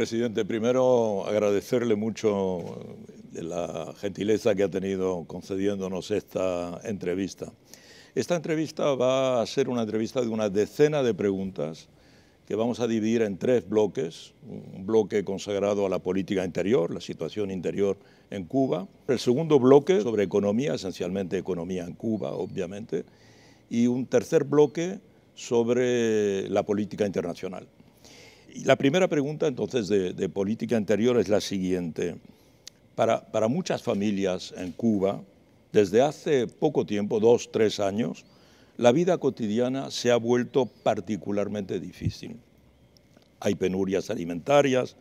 presidente. Primero, agradecerle mucho la gentileza que ha tenido concediéndonos esta entrevista. Esta entrevista va a ser una entrevista de una decena de preguntas que vamos a dividir en tres bloques. Un bloque consagrado a la política interior, la situación interior en Cuba. El segundo bloque sobre economía, esencialmente economía en Cuba, obviamente. Y un tercer bloque sobre la política internacional. La primera pregunta entonces de, política interior es la siguiente. Para, para, muchas familias en Cuba, desde hace poco tiempo, dos, tres años, la vida cotidiana se ha vuelto particularmente difícil. Hay penurias alimentarias,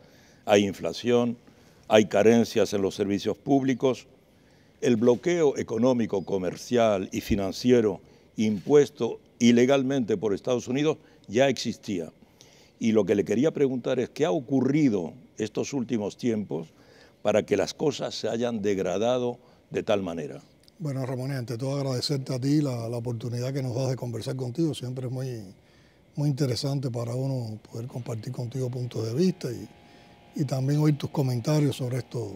hay inflación, hay carencias en los servicios públicos. El bloqueo económico, comercial y financiero impuesto ilegalmente por Estados Unidos ya existía y lo que le quería preguntar es, ¿qué ha ocurrido estos últimos tiempos para que las cosas se hayan degradado de tal manera? Bueno, Ramón, ante todo agradecerte a ti la, oportunidad que nos das de conversar contigo. Siempre es muy, muy interesante para uno poder compartir contigo puntos de vista y, también oír tus comentarios sobre esto,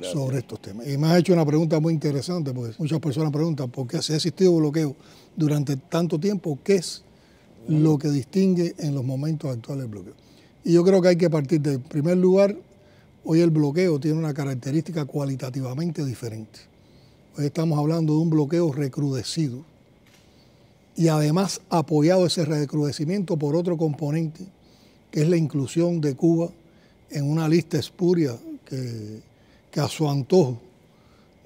sobre estos temas. Y me has hecho una pregunta muy interesante, pues muchas personas preguntan por qué se ha existido bloqueo durante tanto tiempo, ¿qué es lo que distingue en los momentos actuales el bloqueo. Y yo creo que hay que partir de, primer lugar, hoy el bloqueo tiene una característica cualitativamente diferente. Hoy estamos hablando de un bloqueo recrudecido y además apoyado ese recrudecimiento por otro componente, que es la inclusión de Cuba en una lista espuria que, que a su antojo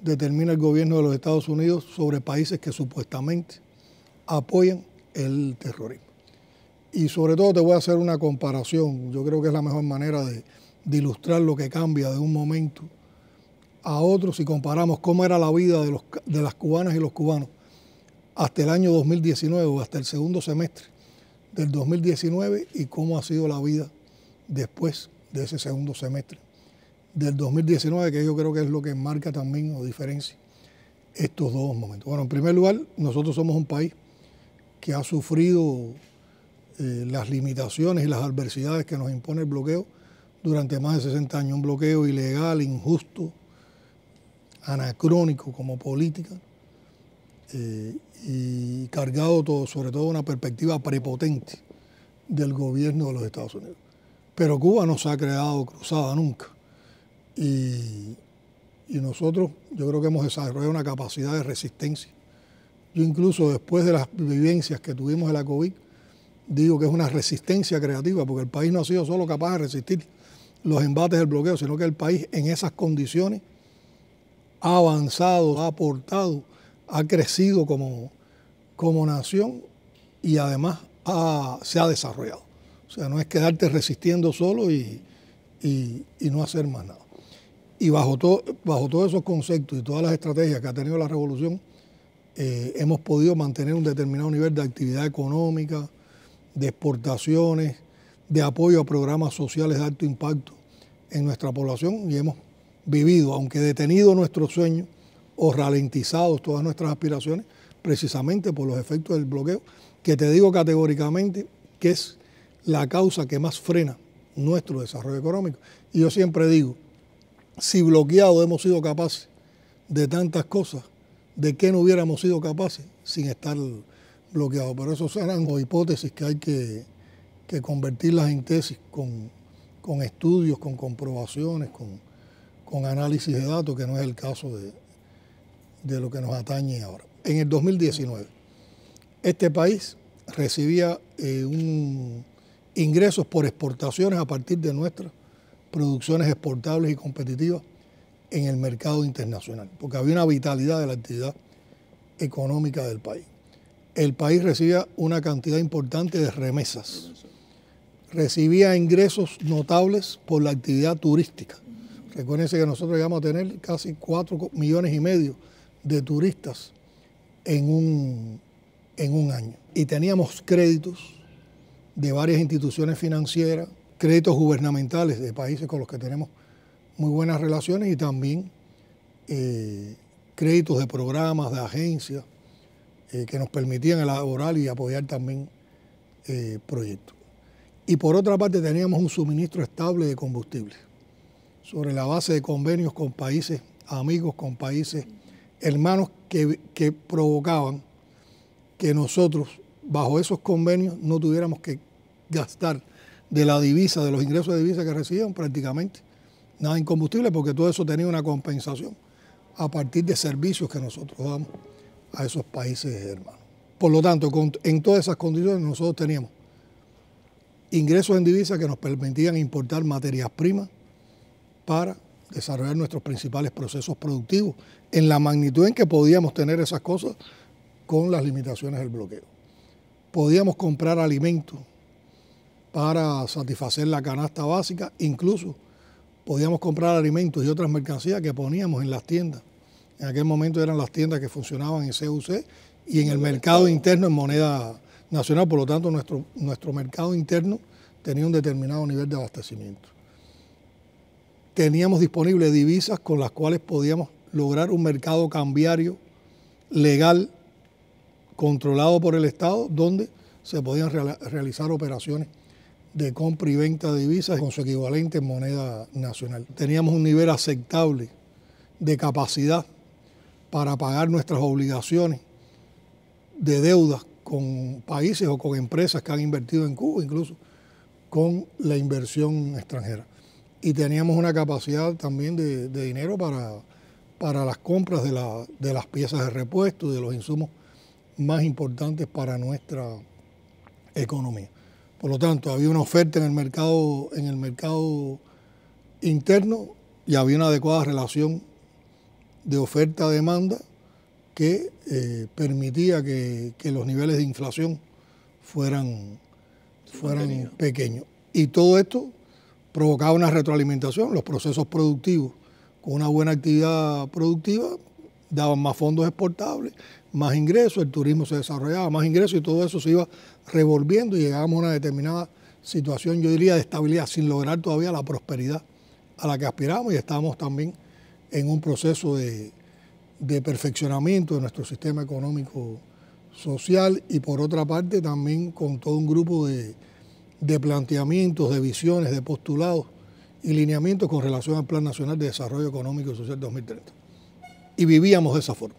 determina el gobierno de los Estados Unidos sobre países que supuestamente apoyan el terrorismo. Y sobre todo te voy a hacer una comparación, yo creo que es la mejor manera de, ilustrar lo que cambia de un momento a otro si comparamos cómo era la vida de, de las cubanas y los cubanos hasta el año 2019 o hasta el segundo semestre del 2019 y cómo ha sido la vida después de ese segundo semestre del 2019, que yo creo que es lo que marca también o diferencia estos dos momentos. Bueno, en primer lugar, nosotros somos un país que ha sufrido eh, las limitaciones y las adversidades que nos impone el bloqueo durante más de 60 años. Un bloqueo ilegal, injusto, anacrónico como política eh, y cargado sobre todo de una perspectiva prepotente del gobierno de los Estados Unidos. Pero Cuba no se ha creado cruzada nunca. Y, nosotros yo creo que hemos desarrollado una capacidad de resistencia. Yo incluso después de las vivencias que tuvimos de la COVID, digo que es una resistencia creativa, porque el país no ha sido solo capaz de resistir los embates del bloqueo, sino que el país en esas condiciones ha avanzado, ha aportado, ha crecido como, como nación y además se ha desarrollado. O sea, no es quedarte resistiendo solo y, y, no hacer más nada. Y bajo, todo, bajo todos esos conceptos y todas las estrategias que ha tenido la revolución, eh, hemos podido mantener un determinado nivel de actividad económica, de exportaciones, de apoyo a programas sociales de alto impacto en nuestra población y hemos vivido, aunque detenido nuestro sueño o ralentizados todas nuestras aspiraciones, precisamente por los efectos del bloqueo, que te digo categóricamente que es la causa que más frena nuestro desarrollo económico. Y yo siempre digo, si bloqueado hemos sido capaces de tantas cosas, ¿de qué no hubiéramos sido capaces sin estar bloqueado. Pero eso eran hipótesis que hay que, convertirlas en tesis con, estudios, con comprobaciones, con, análisis de datos, que no es el caso de, lo que nos atañe ahora. En el 2019, este país recibía eh, ingresos por exportaciones a partir de nuestras producciones exportables y competitivas en el mercado internacional, porque había una vitalidad de la actividad económica del país el país recibía una cantidad importante de remesas. Recibía ingresos notables por la actividad turística. Recuérdense que nosotros íbamos a tener casi 4 millones y medio de turistas en un, en un año. Y teníamos créditos de varias instituciones financieras, créditos gubernamentales de países con los que tenemos muy buenas relaciones y también eh, créditos de programas, de agencias. Eh, que nos permitían elaborar y apoyar también eh, proyectos. Y por otra parte teníamos un suministro estable de combustible sobre la base de convenios con países amigos, con países hermanos que, provocaban que nosotros bajo esos convenios no tuviéramos que gastar de la divisa, de los ingresos de divisa que recibían prácticamente nada en combustible porque todo eso tenía una compensación a partir de servicios que nosotros damos a esos países hermanos. Por lo tanto, en todas esas condiciones nosotros teníamos ingresos en divisas que nos permitían importar materias primas para desarrollar nuestros principales procesos productivos en la magnitud en que podíamos tener esas cosas con las limitaciones del bloqueo. Podíamos comprar alimentos para satisfacer la canasta básica, incluso podíamos comprar alimentos y otras mercancías que poníamos en las tiendas en aquel momento eran las tiendas que funcionaban en CUC y en el mercado interno en moneda nacional, por lo tanto nuestro, nuestro mercado interno tenía un determinado nivel de abastecimiento. Teníamos disponibles divisas con las cuales podíamos lograr un mercado cambiario legal controlado por el Estado, donde se podían realizar operaciones de compra y venta de divisas con su equivalente en moneda nacional. Teníamos un nivel aceptable de capacidad para pagar nuestras obligaciones de deudas con países o con empresas que han invertido en Cuba, incluso con la inversión extranjera. Y teníamos una capacidad también de, dinero para, para las compras de, de las piezas de repuesto, de los insumos más importantes para nuestra economía. Por lo tanto, había una oferta en el mercado, en el mercado interno y había una adecuada relación de oferta-demanda que eh, permitía que, los niveles de inflación fueran, fueran pequeños. Y todo esto provocaba una retroalimentación. Los procesos productivos con una buena actividad productiva daban más fondos exportables, más ingresos, el turismo se desarrollaba, más ingresos y todo eso se iba revolviendo y llegábamos a una determinada situación, yo diría, de estabilidad, sin lograr todavía la prosperidad a la que aspiramos y estábamos también en un proceso de, perfeccionamiento de nuestro sistema económico social y por otra parte también con todo un grupo de, planteamientos, de visiones, de postulados y lineamientos con relación al Plan Nacional de Desarrollo Económico y Social 2030. Y vivíamos de esa forma.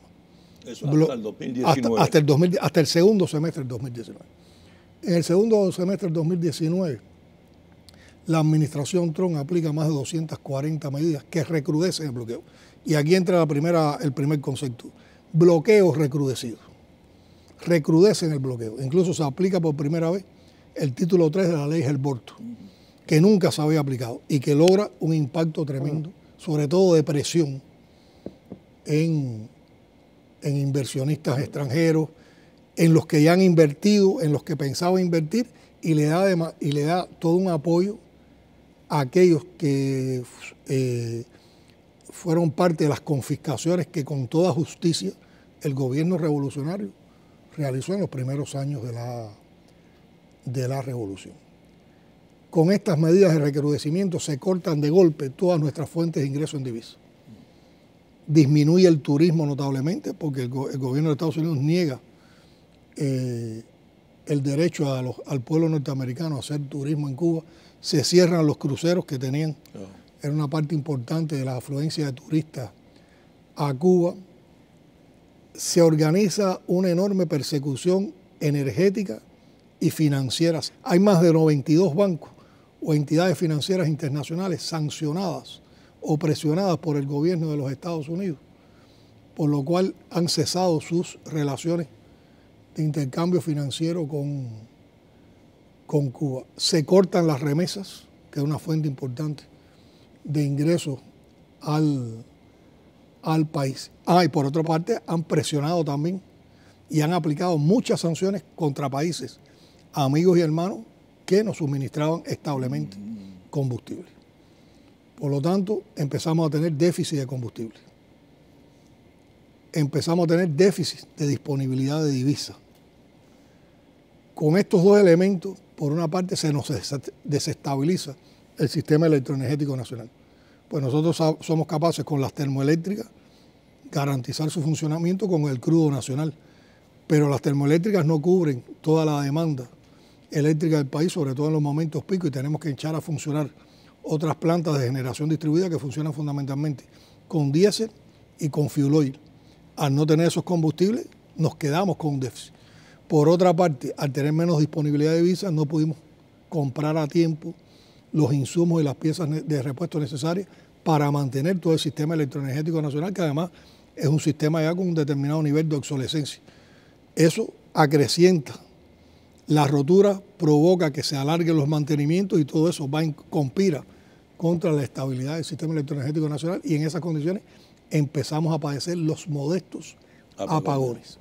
Eso hasta el 2019. hasta el segundo semestre del 2019. En el segundo semestre del 2019 la administración Trump aplica más de 240 medidas que recrudecen el bloqueo. Y aquí entra el primer concepto, bloqueo recrudecido. Recrudecen el bloqueo. Incluso se aplica por primera vez el título 3 de la ley Helbort, que nunca se había aplicado y que logra un impacto tremendo, sobre todo de presión en, inversionistas extranjeros, en los que ya han invertido, en los que pensaban invertir, y le da, y le da todo un apoyo aquellos que eh, fueron parte de las confiscaciones que con toda justicia el gobierno revolucionario realizó en los primeros años de la, de la revolución. Con estas medidas de recrudecimiento se cortan de golpe todas nuestras fuentes de ingreso en divisas. Disminuye el turismo notablemente porque el, gobierno de Estados Unidos niega eh, el derecho al pueblo norteamericano a hacer turismo en Cuba se cierran los cruceros que tenían. Oh. Era una parte importante de la afluencia de turistas a Cuba. Se organiza una enorme persecución energética y financieras. Hay más de 92 bancos o entidades financieras internacionales sancionadas o presionadas por el gobierno de los Estados Unidos, por lo cual han cesado sus relaciones de intercambio financiero con, con Cuba. Se cortan las remesas, que es una fuente importante de ingresos al, país. Ah, y por otra parte, han presionado también y han aplicado muchas sanciones contra países, amigos y hermanos, que nos suministraban establemente combustible. Por lo tanto, empezamos a tener déficit de combustible. Empezamos a tener déficit de disponibilidad de divisas con estos dos elementos, por una parte, se nos desestabiliza el sistema electroenergético nacional. Pues nosotros somos capaces con las termoeléctricas garantizar su funcionamiento con el crudo nacional, pero las termoeléctricas no cubren toda la demanda eléctrica del país, sobre todo en los momentos pico, y tenemos que echar a funcionar otras plantas de generación distribuida que funcionan fundamentalmente con diésel y con fuel Al no tener esos combustibles, nos quedamos con un déficit. Por otra parte, al tener menos disponibilidad de visas, no pudimos comprar a tiempo los insumos y las piezas de repuesto necesarias para mantener todo el sistema electroenergético nacional, que además es un sistema ya con un determinado nivel de obsolescencia. Eso acrecienta la rotura, provoca que se alarguen los mantenimientos y todo eso va en, conspira contra la estabilidad del sistema electroenergético nacional y en esas condiciones empezamos a padecer los modestos apagones.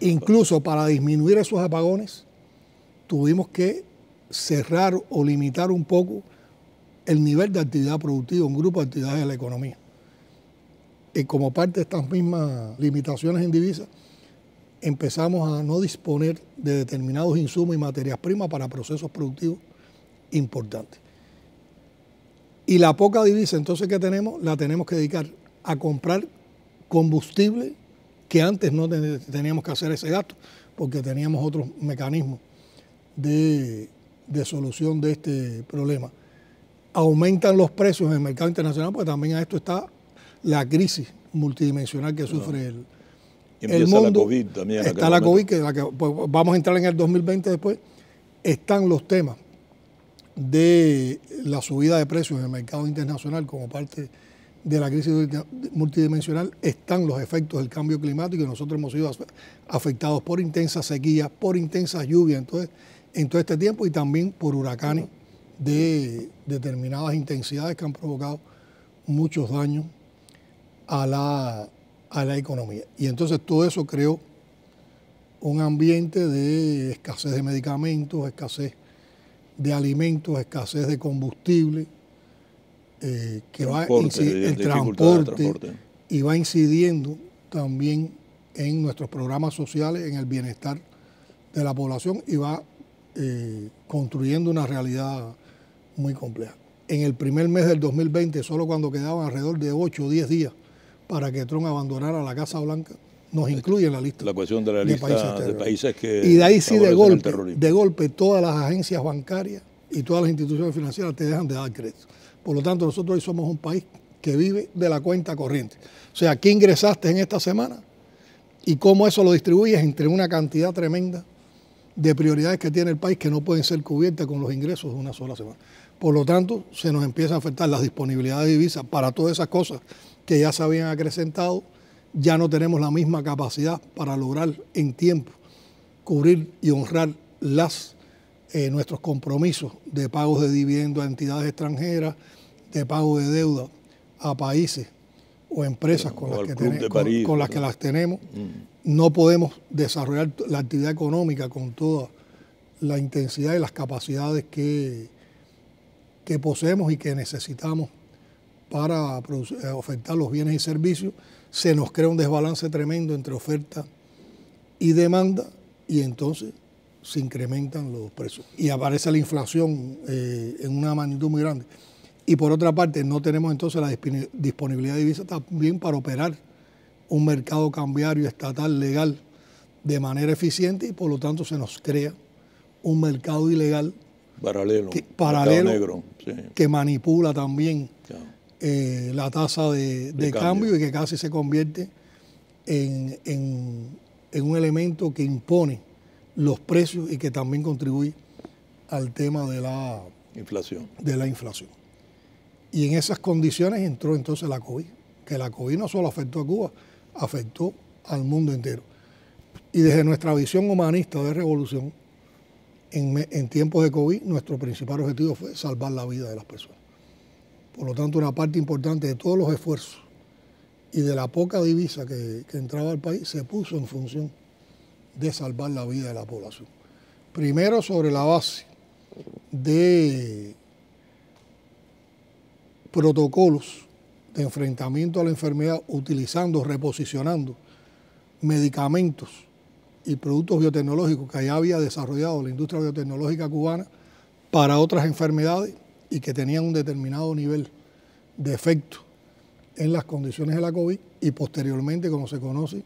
Incluso para disminuir esos apagones, tuvimos que cerrar o limitar un poco el nivel de actividad productiva, un grupo de actividades de la economía. Y como parte de estas mismas limitaciones en divisas, empezamos a no disponer de determinados insumos y materias primas para procesos productivos importantes. Y la poca divisa entonces que tenemos, la tenemos que dedicar a comprar combustible que antes no teníamos que hacer ese gasto, porque teníamos otros mecanismos de, solución de este problema. Aumentan los precios en el mercado internacional, porque también a esto está la crisis multidimensional que sufre el, el la COVID también. está la COVID, que, la que pues, vamos a entrar en el 2020 después. Están los temas de la subida de precios en el mercado internacional como parte de la crisis multidimensional están los efectos del cambio climático y nosotros hemos sido afectados por intensas sequías, por intensas lluvias entonces, en todo este tiempo y también por huracanes de determinadas intensidades que han provocado muchos daños a la, a la economía. Y entonces todo eso creó un ambiente de escasez de medicamentos, escasez de alimentos, escasez de combustible, eh, que va va incidir, el transporte, y va incidiendo también en nuestros programas sociales, en el bienestar de la población y va eh, construyendo una realidad muy compleja. En el primer mes del 2020, solo cuando quedaban alrededor de 8 o 10 días para que Trump abandonara la Casa Blanca, nos incluye en la lista. La cuestión de la lista países de países que... Y de ahí sí, de golpe, todas las agencias bancarias y todas las instituciones financieras te dejan de dar crédito. Por lo tanto, nosotros hoy somos un país que vive de la cuenta corriente. O sea, ¿qué ingresaste en esta semana? Y cómo eso lo distribuyes entre una cantidad tremenda de prioridades que tiene el país que no pueden ser cubiertas con los ingresos de una sola semana. Por lo tanto, se nos empieza a afectar las disponibilidades de divisas para todas esas cosas que ya se habían acrecentado, ya no tenemos la misma capacidad para lograr en tiempo cubrir y honrar eh, nuestros compromisos de pagos de dividendos a entidades extranjeras, de pago de deuda a países o empresas con, las, que con, las, que las tenemos. Mm. No podemos desarrollar la actividad económica con toda la intensidad y las capacidades que, que poseemos y que necesitamos para eh, ofertar los bienes y servicios. Se nos crea un desbalance tremendo entre oferta y demanda y entonces se incrementan los precios. Y aparece la inflación eh, en una magnitud muy grande. Y por otra parte, no tenemos entonces la disponibilidad de divisas también para operar un mercado cambiario estatal legal de manera eficiente y por lo tanto se nos crea un mercado ilegal paralelo, que, paralelo que manipula también eh, la tasa de, cambio. y que casi se convierte en, en un elemento que impone los precios y que también contribuye al tema de la inflación. De la inflación. Y en esas condiciones entró entonces la COVID, que la COVID no solo afectó a Cuba, afectó al mundo entero. Y desde nuestra visión humanista de revolución, en, tiempos de COVID, nuestro principal objetivo fue salvar la vida de las personas. Por lo tanto, una parte importante de todos los esfuerzos y de la poca divisa que, entraba al país se puso en función de salvar la vida de la población. Primero sobre la base de protocolos de enfrentamiento a la enfermedad utilizando, reposicionando medicamentos y productos biotecnológicos que ya había desarrollado la industria biotecnológica cubana para otras enfermedades y que tenían un determinado nivel de efecto en las condiciones de la COVID y posteriormente, como se conoce,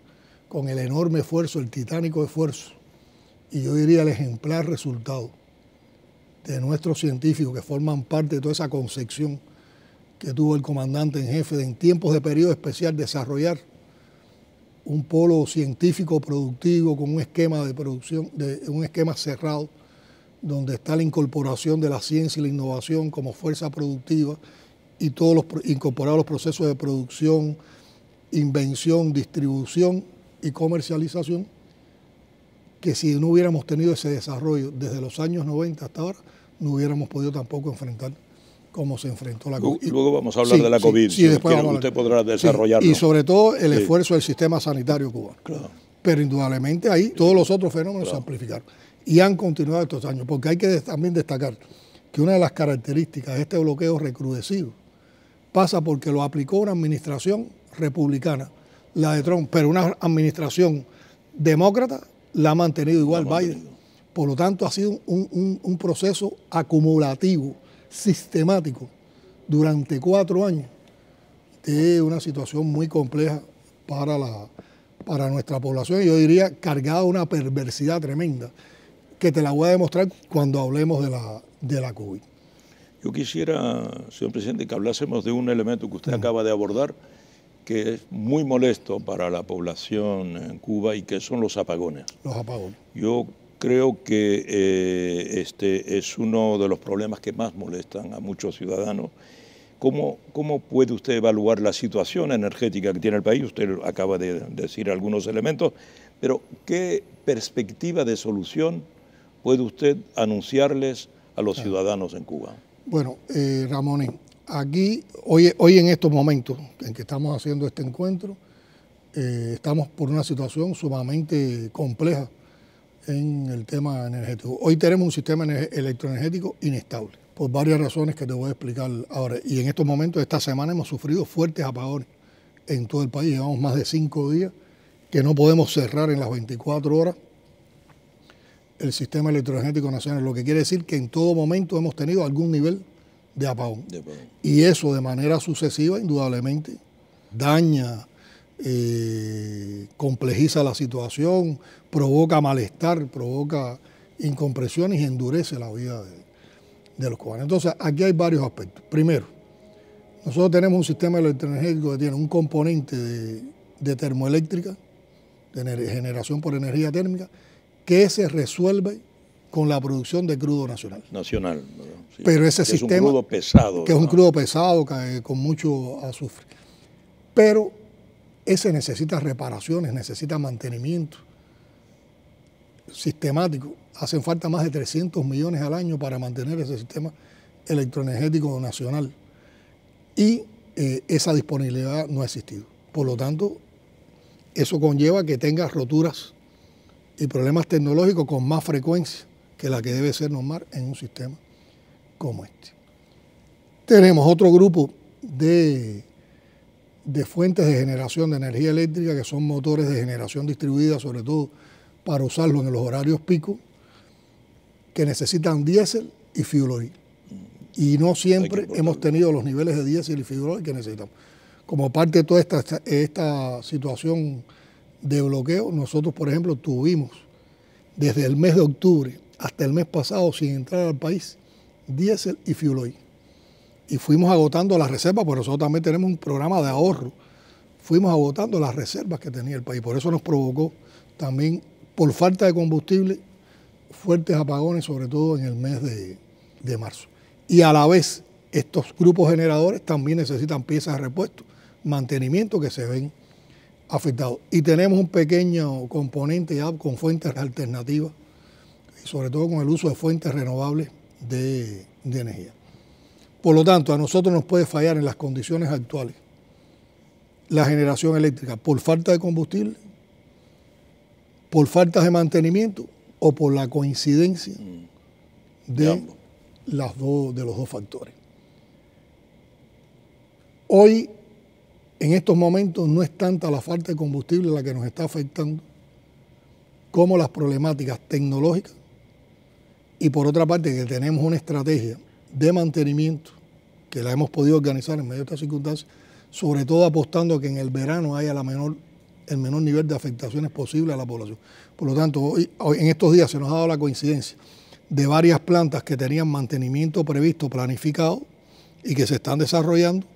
con el enorme esfuerzo, el titánico esfuerzo y yo diría el ejemplar resultado de nuestros científicos que forman parte de toda esa concepción que tuvo el comandante en jefe de en tiempos de periodo especial desarrollar un polo científico productivo con un esquema de producción, un esquema cerrado, donde está la incorporación de la ciencia y la innovación como fuerza productiva y todos los los procesos de producción, invención, distribución y comercialización, que si no hubiéramos tenido ese desarrollo desde los años 90 hasta ahora, no hubiéramos podido tampoco enfrentar cómo se enfrentó la COVID. Luego vamos a hablar de la COVID, después usted podrá desarrollarlo. y sobre todo el esfuerzo del sistema sanitario cubano. Pero indudablemente ahí todos los otros fenómenos se amplificaron y han continuado estos años, porque hay que también destacar que una de las características de este bloqueo recrudecido pasa porque lo aplicó una administración republicana, la de Trump, pero una administración demócrata la ha mantenido igual Por lo tanto, ha sido un proceso acumulativo sistemático durante cuatro años de una situación muy compleja para, la, para nuestra población, yo diría cargada una perversidad tremenda, que te la voy a demostrar cuando hablemos de la, de la COVID. Yo quisiera, señor presidente, que hablásemos de un elemento que usted acaba de abordar, que es muy molesto para la población en Cuba y que son los apagones. Los apagones. Yo creo que eh, este es uno de los problemas que más molestan a muchos ciudadanos. ¿Cómo, ¿Cómo, puede usted evaluar la situación energética que tiene el país? Usted acaba de decir algunos elementos, pero ¿qué perspectiva de solución puede usted anunciarles a los ah. ciudadanos en Cuba? Bueno, eh, Ramón, aquí, hoy, hoy en estos momentos en que estamos haciendo este encuentro, eh, estamos por una situación sumamente compleja en el tema energético. Hoy tenemos un sistema electroenergético inestable, por varias razones que te voy a explicar ahora. Y en estos momentos, esta semana hemos sufrido fuertes apagones en todo el país. Llevamos más de cinco días que no podemos cerrar en las 24 horas el sistema electroenergético nacional, lo que quiere decir que en todo momento hemos tenido algún nivel de apagón. De apagón. Y eso de manera sucesiva, indudablemente, daña eh, complejiza la situación, provoca malestar, provoca incompresiones y endurece la vida de, los cubanos. Entonces, aquí hay varios aspectos. Primero, nosotros tenemos un sistema electroenergético que tiene un componente de, termoeléctrica, de generación por energía térmica, que se resuelve con la producción de crudo nacional. Nacional. Pero ese sistema... Es un crudo pesado. Que es un crudo pesado, con mucho azufre. Pero ese necesita reparaciones, necesita mantenimiento sistemático. Hacen falta más de 300 millones al año para mantener ese sistema electroenergético nacional. Y eh, esa disponibilidad no ha existido. Por lo tanto, eso conlleva que tenga roturas y problemas tecnológicos con más frecuencia que la que debe ser normal en un sistema como este. Tenemos otro grupo de de fuentes de generación de energía eléctrica, que son motores de generación distribuida, sobre todo para usarlo en los horarios pico, que necesitan diésel y fuel Y no siempre hemos tenido los niveles de diésel y fuel que necesitamos. Como parte de toda esta, esta situación de bloqueo, nosotros, por ejemplo, tuvimos desde el mes de octubre hasta el mes pasado, sin entrar al país, diésel y fuel y fuimos agotando las reservas, por nosotros también tenemos un programa de ahorro. Fuimos agotando las reservas que tenía el país. Por eso nos provocó también, por falta de combustible, fuertes apagones, sobre todo en el mes de, marzo. Y a la vez, estos grupos generadores también necesitan piezas de repuesto, mantenimiento que se ven afectados. Y tenemos un pequeño componente ya con fuentes alternativas, sobre todo con el uso de fuentes renovables de, de energía. Por lo tanto, a nosotros nos puede fallar en las condiciones actuales la generación eléctrica por falta de combustible, por falta de mantenimiento o por la coincidencia mm. de, las dos, de los dos factores. Hoy, en estos momentos, no es tanta la falta de combustible la que nos está afectando como las problemáticas tecnológicas y por otra parte que tenemos una estrategia de mantenimiento que la hemos podido organizar en medio de estas circunstancias, sobre todo apostando a que en el verano haya el menor nivel de afectaciones posible a la población. Por lo tanto, hoy, en estos días se nos ha dado la coincidencia de varias plantas que tenían mantenimiento previsto, planificado y que se están desarrollando,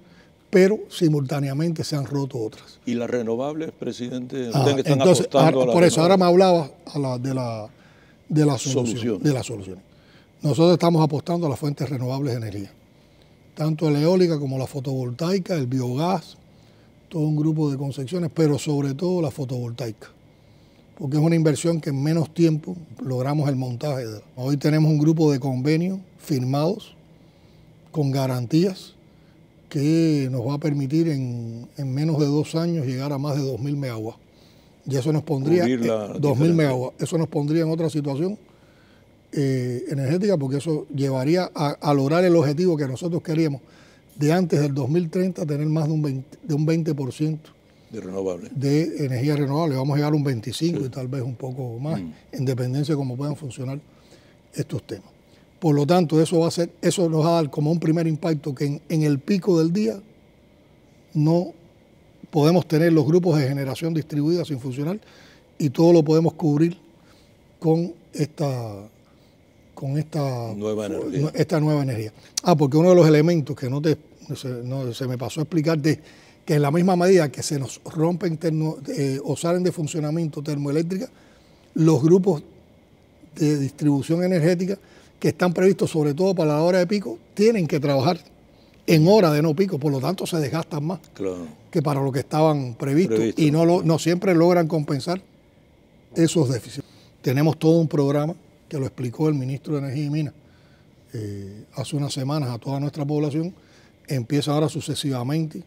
pero simultáneamente se han roto otras. ¿Y las renovables, presidente? Ah, están apostando ah, por eso, ahora me hablaba de, la, de, la solución, de las soluciones. Nosotros estamos apostando a las fuentes renovables de energía, tanto la eólica como la fotovoltaica, el biogás, todo un grupo de concepciones, pero sobre todo la fotovoltaica, porque es una inversión que en menos tiempo logramos el montaje. Hoy tenemos un grupo de convenios firmados con garantías que nos va a permitir en, menos de dos años llegar a más de 2.000 megawatts. Y eso nos pondría 2.000 eh, Eso nos pondría en otra situación eh, energética, porque eso llevaría a, lograr el objetivo que nosotros queríamos de antes del 2030 tener más de un 20%, de un de, de energía renovable. Vamos a llegar a un 25 y tal vez un poco más, mm. en dependencia de cómo puedan funcionar estos temas. Por lo tanto, eso va a ser, eso nos va a dar como un primer impacto que en, en el pico del día no podemos tener los grupos de generación distribuida sin funcionar y todo lo podemos cubrir con esta con esta nueva, energía. esta nueva energía. Ah, porque uno de los elementos que no, te, se me pasó a explicarte que en la misma medida que se nos rompen eh, o salen de funcionamiento termoeléctrica, los grupos de distribución energética que están previstos sobre todo para la hora de pico, tienen que trabajar en hora de no pico, por lo tanto se desgastan más que para lo que estaban previstos y no, no siempre logran compensar esos déficits. Tenemos todo un programa que lo explicó el ministro de Energía y Minas eh, hace unas semanas a toda nuestra población, empieza ahora sucesivamente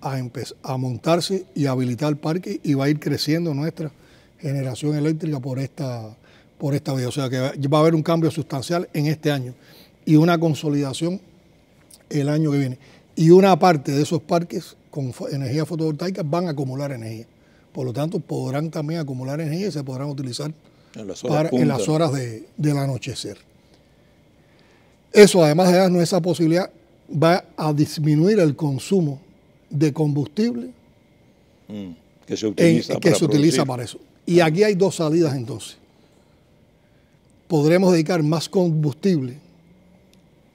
a, a montarse y a habilitar parques y va a ir creciendo nuestra generación eléctrica por esta, por esta vía. O sea que va a haber un cambio sustancial en este año y una consolidación el año que viene. Y una parte de esos parques con energía fotovoltaica van a acumular energía. Por lo tanto, podrán también acumular energía y se podrán utilizar en las horas, del anochecer. Eso, además de darnos esa posibilidad, va a disminuir el consumo de combustible mm, que se, utiliza, se utiliza, para eso. Y aquí hay dos salidas entonces. Podremos dedicar más combustible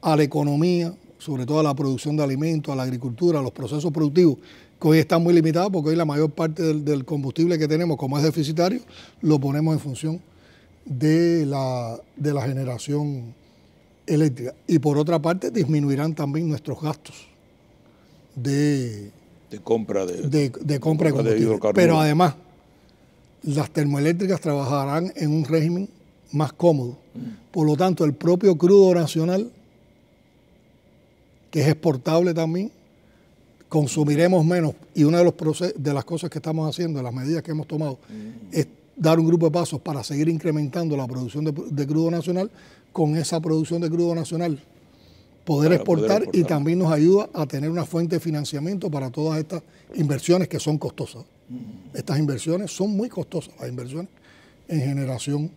a la economía, sobre todo a la producción de alimentos, a la agricultura, a los procesos productivos, hoy está muy limitado porque hoy la mayor parte del, combustible que tenemos, como es deficitario, lo ponemos en función de la, generación eléctrica. Y por otra parte, disminuirán también nuestros gastos de, compra de, de, compra de combustible. Pero además, las termoeléctricas trabajarán en un régimen más cómodo. Por lo tanto, el propio crudo nacional, que es exportable también, consumiremos menos y una de, los de las cosas que estamos haciendo, las medidas que hemos tomado, mm. es dar un grupo de pasos para seguir incrementando la producción de, crudo nacional. Con esa producción de crudo nacional poder exportar, poder exportar y también nos ayuda a tener una fuente de financiamiento para todas estas inversiones que son costosas. Mm. Estas inversiones son muy costosas, las inversiones en generación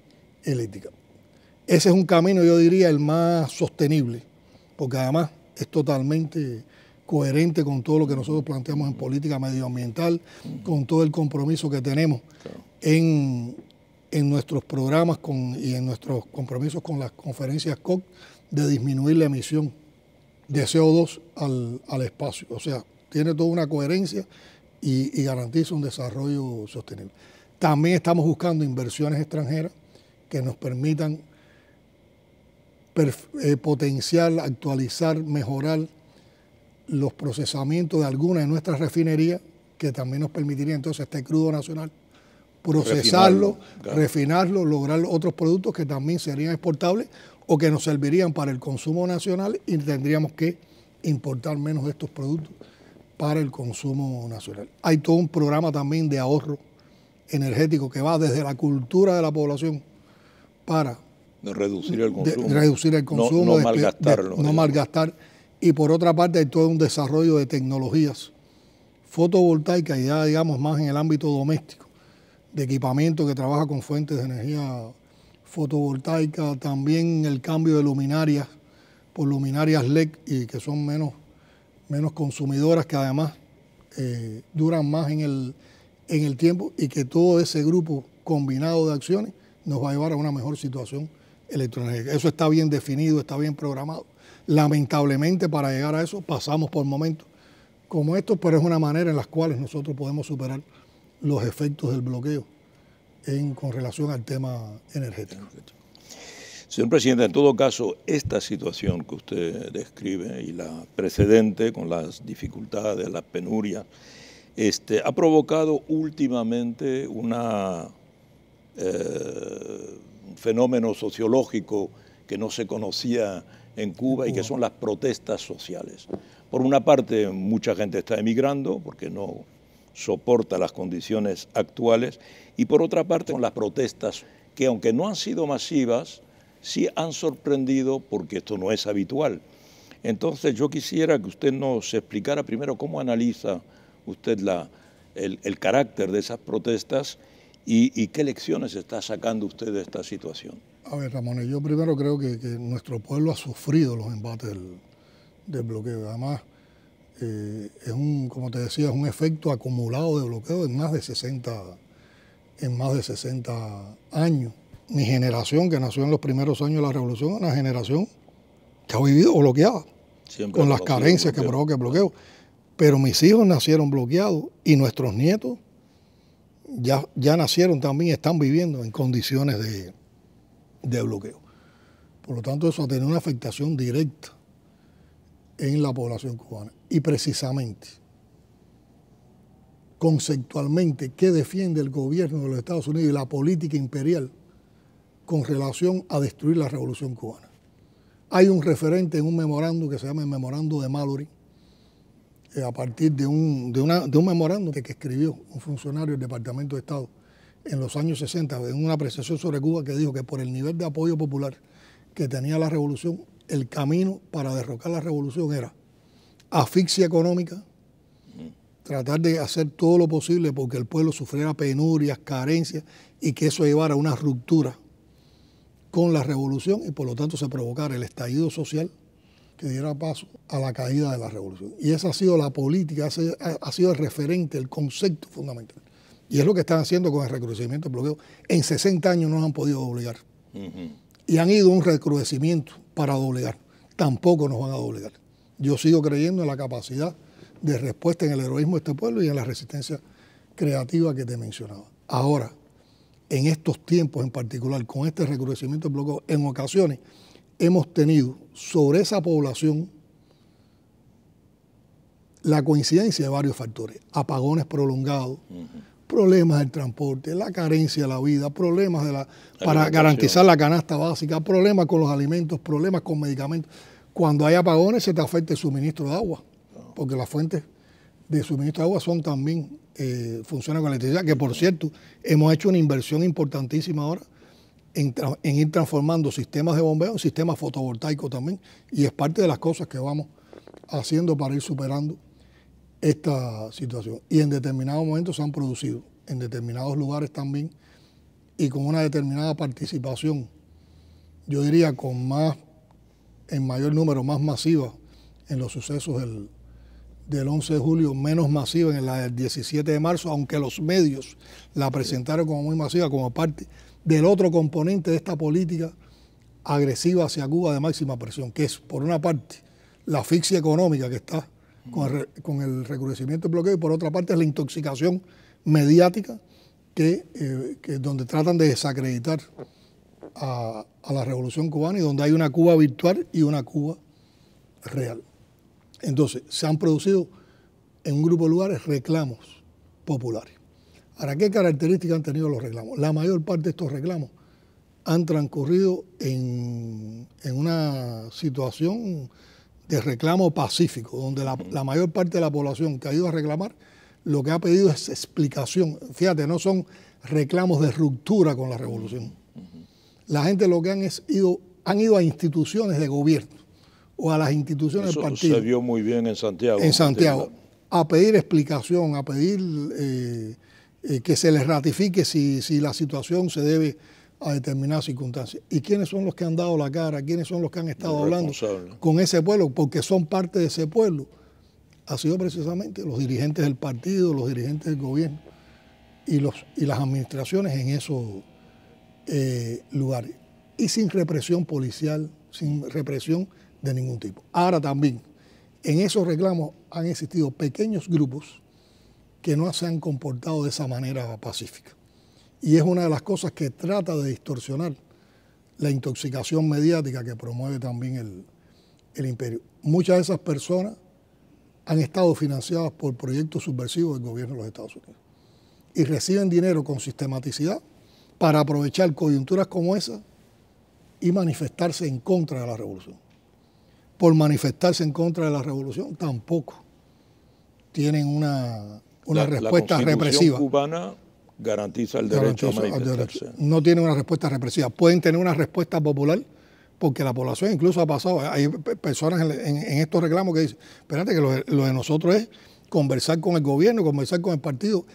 eléctrica. Ese es un camino, yo diría, el más sostenible, porque además es totalmente coherente con todo lo que nosotros planteamos en política medioambiental, con todo el compromiso que tenemos en, nuestros programas y en nuestros compromisos con las conferencias COP de disminuir la emisión de CO2 al, espacio. O sea, tiene toda una coherencia y, garantiza un desarrollo sostenible. También estamos buscando inversiones extranjeras que nos permitan eh, potenciar, actualizar, mejorar los procesamientos de alguna de nuestras refinerías, que también nos permitiría entonces este crudo nacional procesarlo, refinarlo, lograr otros productos que también serían exportables o que nos servirían para el consumo nacional y tendríamos que importar menos de estos productos para el consumo nacional. Hay todo un programa también de ahorro energético que va desde la cultura de la población para reducir el consumo, reducir el consumo, no, malgastarlo, no malgastar y por otra parte hay todo un desarrollo de tecnologías fotovoltaicas, ya digamos más en el ámbito doméstico, de equipamiento que trabaja con fuentes de energía fotovoltaica, también el cambio de luminarias por luminarias LED y que son menos, menos consumidoras, que además eh, duran más en el, en el tiempo y que todo ese grupo combinado de acciones nos va a llevar a una mejor situación electroenergética. Eso está bien definido, está bien programado Lamentablemente para llegar a eso pasamos por momentos como estos, pero es una manera en la cual nosotros podemos superar los efectos del bloqueo en, con relación al tema energético. Señor presidente, en todo caso, esta situación que usted describe y la precedente con las dificultades, las penurias, este, ha provocado últimamente eh, un fenómeno sociológico que no se conocía en Cuba y que son las protestas sociales. Por una parte, mucha gente está emigrando porque no soporta las condiciones actuales y por otra parte son las protestas que aunque no han sido masivas, sí han sorprendido porque esto no es habitual. Entonces yo quisiera que usted nos explicara primero cómo analiza usted la, el, carácter de esas protestas y qué lecciones está sacando usted de esta situación. A ver, Ramón, yo primero creo que, nuestro pueblo ha sufrido los embates del, bloqueo. Además, eh, es un, como te decía, es un efecto acumulado de bloqueo en más de 60, en más de 60 años. Mi generación, que nació en los primeros años de la revolución, es una generación que ha vivido bloqueada, con las carencias que provoca el bloqueo. Pero mis hijos nacieron bloqueados y nuestros nietos ya, ya nacieron también, están viviendo en condiciones de, de bloqueo. Por lo tanto, eso ha tenido una afectación directa en la población cubana. Y precisamente, conceptualmente, ¿qué defiende el gobierno de los Estados Unidos y la política imperial con relación a destruir la revolución cubana? Hay un referente en un memorando que se llama el Memorando de Mallory, eh, a partir de un, de, de un memorando que escribió un funcionario del Departamento de Estado en los años 60, en una apreciación sobre Cuba que dijo que por el nivel de apoyo popular que tenía la revolución, el camino para derrocar la revolución era asfixia económica, tratar de hacer todo lo posible porque el pueblo sufriera penurias, carencias y que eso llevara a una ruptura con la revolución y por lo tanto se provocara el estallido social que diera paso a la caída de la revolución. Y esa ha sido la política, ha sido el referente, el concepto fundamental. Y es lo que están haciendo con el recrudecimiento bloqueo. En 60 años no han podido doblegar. Y han ido a un recrudecimiento para doblegar. Tampoco nos van a doblegar. Yo sigo creyendo en la capacidad de respuesta, en el heroísmo de este pueblo y en la resistencia creativa que te mencionaba. Ahora, en estos tiempos en particular, con este recrudecimiento del bloqueo, en ocasiones hemos tenido sobre esa población la coincidencia de varios factores, apagones prolongados, problemas del transporte, la carencia de la vida, problemas para garantizar la canasta básica, problemas con los alimentos, problemas con medicamentos. Cuando hay apagones se te afecta el suministro de agua, porque las fuentes de suministro de agua son también, eh, funcionan con electricidad, que por cierto, hemos hecho una inversión importantísima ahora en, en ir transformando sistemas de bombeo en sistemas fotovoltaicos también, y es parte de las cosas que vamos haciendo para ir superando esta situación. Y en determinados momentos se han producido, en determinados lugares también, y con una determinada participación, yo diría con más, en mayor número, más masiva en los sucesos del, del 11 de julio, menos masiva en la del 17 de marzo, aunque los medios la presentaron como muy masiva, como parte del otro componente de esta política agresiva hacia Cuba de máxima presión, que es, por una parte, la asfixia económica que está con el, con recrudecimiento del bloqueo y por otra parte la intoxicación mediática que, eh, donde tratan de desacreditar a, a, la revolución cubana y donde hay una Cuba virtual y una Cuba real. Entonces, se han producido en un grupo de lugares reclamos populares. Ahora, ¿qué características han tenido los reclamos? La mayor parte de estos reclamos han transcurrido en, en una situación de reclamo pacífico, donde la, mayor parte de la población que ha ido a reclamar lo que ha pedido es explicación. Fíjate, no son reclamos de ruptura con la revolución. La gente lo que han ido, han ido a instituciones de gobierno o a las instituciones del partido. Se vio muy bien en Santiago. En Santiago, a pedir explicación, a pedir eh, eh, que se les ratifique si, si la situación se debe a determinadas circunstancias. ¿Y quiénes son los que han dado la cara? ¿Quiénes son los que han estado hablando con ese pueblo? Porque son parte de ese pueblo. Ha sido precisamente los dirigentes del partido, los dirigentes del gobierno y, los, y las administraciones en esos eh, lugares. Y sin represión policial, sin represión de ningún tipo. Ahora también, en esos reclamos han existido pequeños grupos que no se han comportado de esa manera pacífica y es una de las cosas que trata de distorsionar la intoxicación mediática que promueve también el, imperio. Muchas de esas personas han estado financiadas por proyectos subversivos del gobierno de los Estados Unidos y reciben dinero con sistematicidad para aprovechar coyunturas como esa y manifestarse en contra de la revolución. Por manifestarse en contra de la revolución tampoco tienen una, una respuesta la represiva. cubana Garantiza el derecho a No tiene una respuesta represiva. Pueden tener una respuesta popular porque la población incluso ha pasado. Hay personas en, estos reclamos que dicen, espérate que lo, de nosotros es conversar con el gobierno, conversar con el partido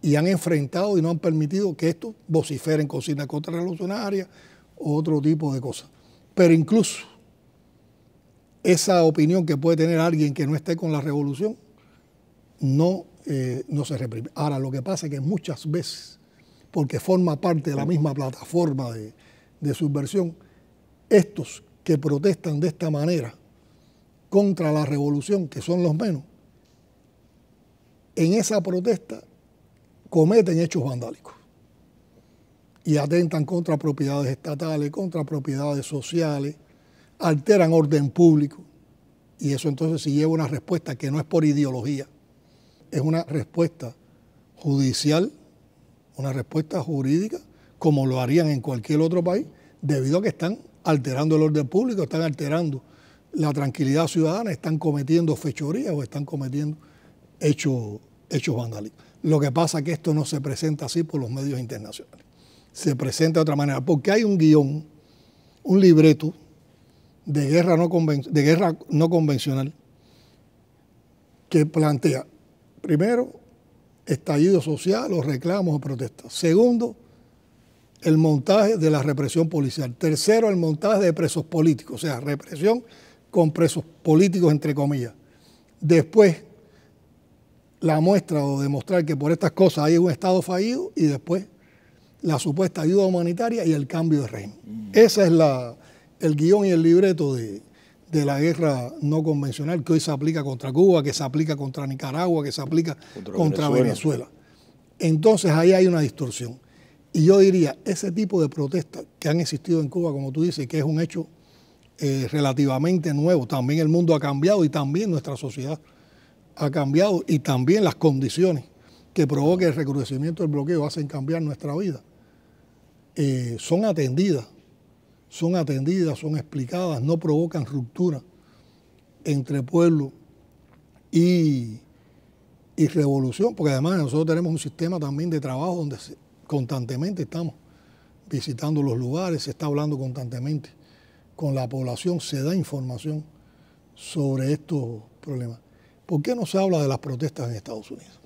y han enfrentado y no han permitido que esto vociferen contra revolucionaria o otro tipo de cosas. Pero incluso esa opinión que puede tener alguien que no esté con la revolución no eh, no se reprime. Ahora, lo que pasa es que muchas veces, porque forma parte de la misma plataforma de, subversión, estos que protestan de esta manera contra la revolución, que son los menos, en esa protesta cometen hechos vandálicos y atentan contra propiedades estatales, contra propiedades sociales, alteran orden público y eso entonces si lleva una respuesta que no es por ideología, es una respuesta judicial, una respuesta jurídica, como lo harían en cualquier otro país, debido a que están alterando el orden público, están alterando la tranquilidad ciudadana, están cometiendo fechorías o están cometiendo hechos, hechos vandálicos. Lo que pasa es que esto no se presenta así por los medios internacionales. Se presenta de otra manera, porque hay un guión, un libreto de guerra no, de guerra no convencional que plantea Primero, estallido social o reclamos o protestas. Segundo, el montaje de la represión policial. Tercero, el montaje de presos políticos, o sea, represión con presos políticos, entre comillas. Después, la muestra o demostrar que por estas cosas hay un Estado fallido y después la supuesta ayuda humanitaria y el cambio de régimen. Mm. Ese es el guión y el libreto de, de la guerra no convencional que hoy se aplica contra Cuba, que se aplica contra Nicaragua, que se aplica contra, Venezuela. Entonces ahí hay una distorsión. Y yo diría, ese tipo de protestas que han existido en Cuba, como tú dices, que es un hecho eh, relativamente nuevo, también el mundo ha cambiado y también nuestra sociedad ha cambiado y también las condiciones que provoca el recrudecimiento del bloqueo hacen cambiar nuestra vida, eh, son atendidas son atendidas, son explicadas, no provocan ruptura entre pueblo y, revolución, porque además nosotros tenemos un sistema también de trabajo donde constantemente estamos visitando los lugares, se está hablando constantemente con la población, se da información sobre estos problemas. ¿Por qué no se habla de las protestas en Estados Unidos?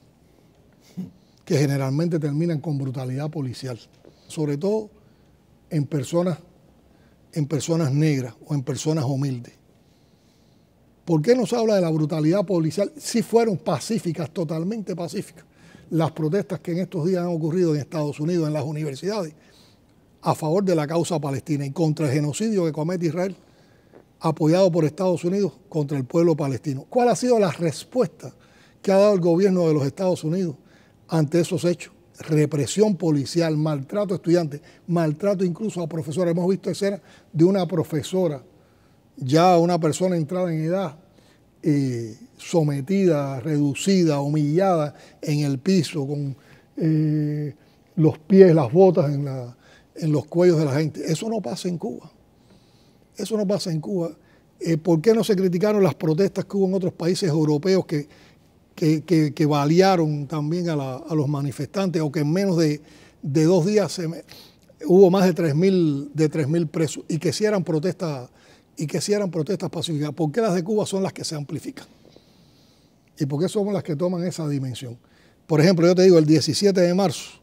Que generalmente terminan con brutalidad policial, sobre todo en personas en personas negras o en personas humildes? ¿Por qué nos habla de la brutalidad policial si fueron pacíficas, totalmente pacíficas, las protestas que en estos días han ocurrido en Estados Unidos, en las universidades, a favor de la causa palestina y contra el genocidio que comete Israel, apoyado por Estados Unidos contra el pueblo palestino? ¿Cuál ha sido la respuesta que ha dado el gobierno de los Estados Unidos ante esos hechos? represión policial, maltrato a estudiantes, maltrato incluso a profesores. Hemos visto escenas de una profesora, ya una persona entrada en edad, eh, sometida, reducida, humillada en el piso, con eh, los pies, las botas en, los cuellos de la gente. Eso no pasa en Cuba. Eso no pasa en Cuba. Eh, ¿Por qué no se criticaron las protestas que hubo en otros países europeos que que, que, balearon también a, los manifestantes o que en menos de, dos días hubo más de 3.000 de presos y que si eran protestas y protestas pacíficas, ¿por qué las de Cuba son las que se amplifican? ¿Y por qué somos las que toman esa dimensión? Por ejemplo, yo te digo, el 17 de marzo,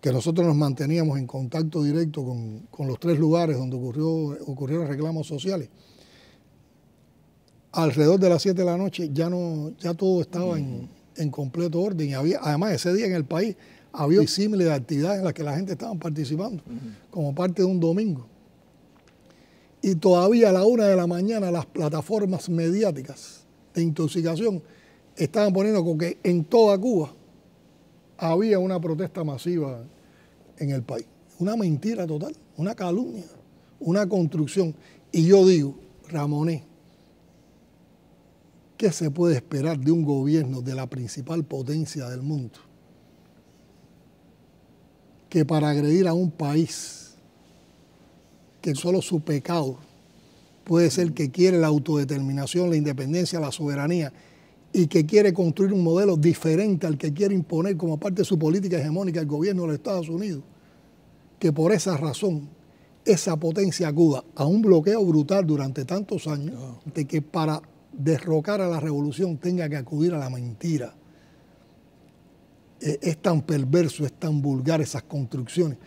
que nosotros nos manteníamos en contacto directo con, los tres lugares donde ocurrió, ocurrieron reclamos sociales, alrededor de las 7 de la noche ya no ya todo estaba en, completo orden. además, ese día en el país había disímiles de actividades en las que la gente estaba participando como parte de un domingo. Y todavía a la una de la mañana las plataformas mediáticas de intoxicación estaban poniendo con que en toda Cuba había una protesta masiva en el país. Una mentira total, una calumnia, una construcción. Y yo digo, Ramoné, ¿Qué se puede esperar de un gobierno de la principal potencia del mundo? Que para agredir a un país que solo su pecado puede ser que quiere la autodeterminación, la independencia, la soberanía, y que quiere construir un modelo diferente al que quiere imponer como parte de su política hegemónica el gobierno de los Estados Unidos, que por esa razón esa potencia acuda a un bloqueo brutal durante tantos años, de que para derrocar a la revolución tenga que acudir a la mentira. Eh, es tan perverso, es tan vulgar esas construcciones.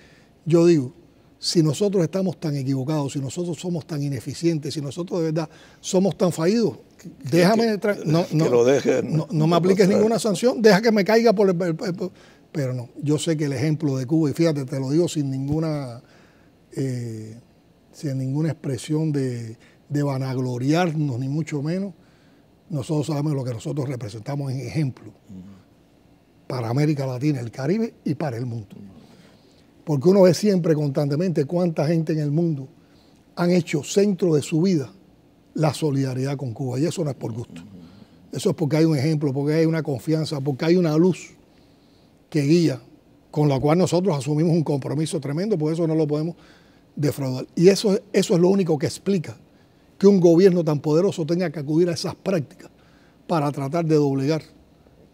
Yo digo, si nosotros estamos tan equivocados, si nosotros somos tan ineficientes, si nosotros de verdad somos tan fallidos, déjame, no, no, lo no, me apliques ninguna sanción, deja que me caiga por el, Pero no, yo sé que el ejemplo de Cuba, y fíjate, te lo digo sin ninguna, eh, sin ninguna expresión de, de vanagloriarnos, ni mucho menos, nosotros sabemos lo que nosotros representamos en ejemplo para América Latina, el Caribe y para el mundo. Porque uno ve siempre constantemente cuánta gente en el mundo han hecho centro de su vida la solidaridad con Cuba. Y eso no es por gusto. Eso es porque hay un ejemplo, porque hay una confianza, porque hay una luz que guía, con la cual nosotros asumimos un compromiso tremendo, por eso no lo podemos defraudar. Y eso, eso es lo único que explica que un gobierno tan poderoso tenga que acudir a esas prácticas para tratar de doblegar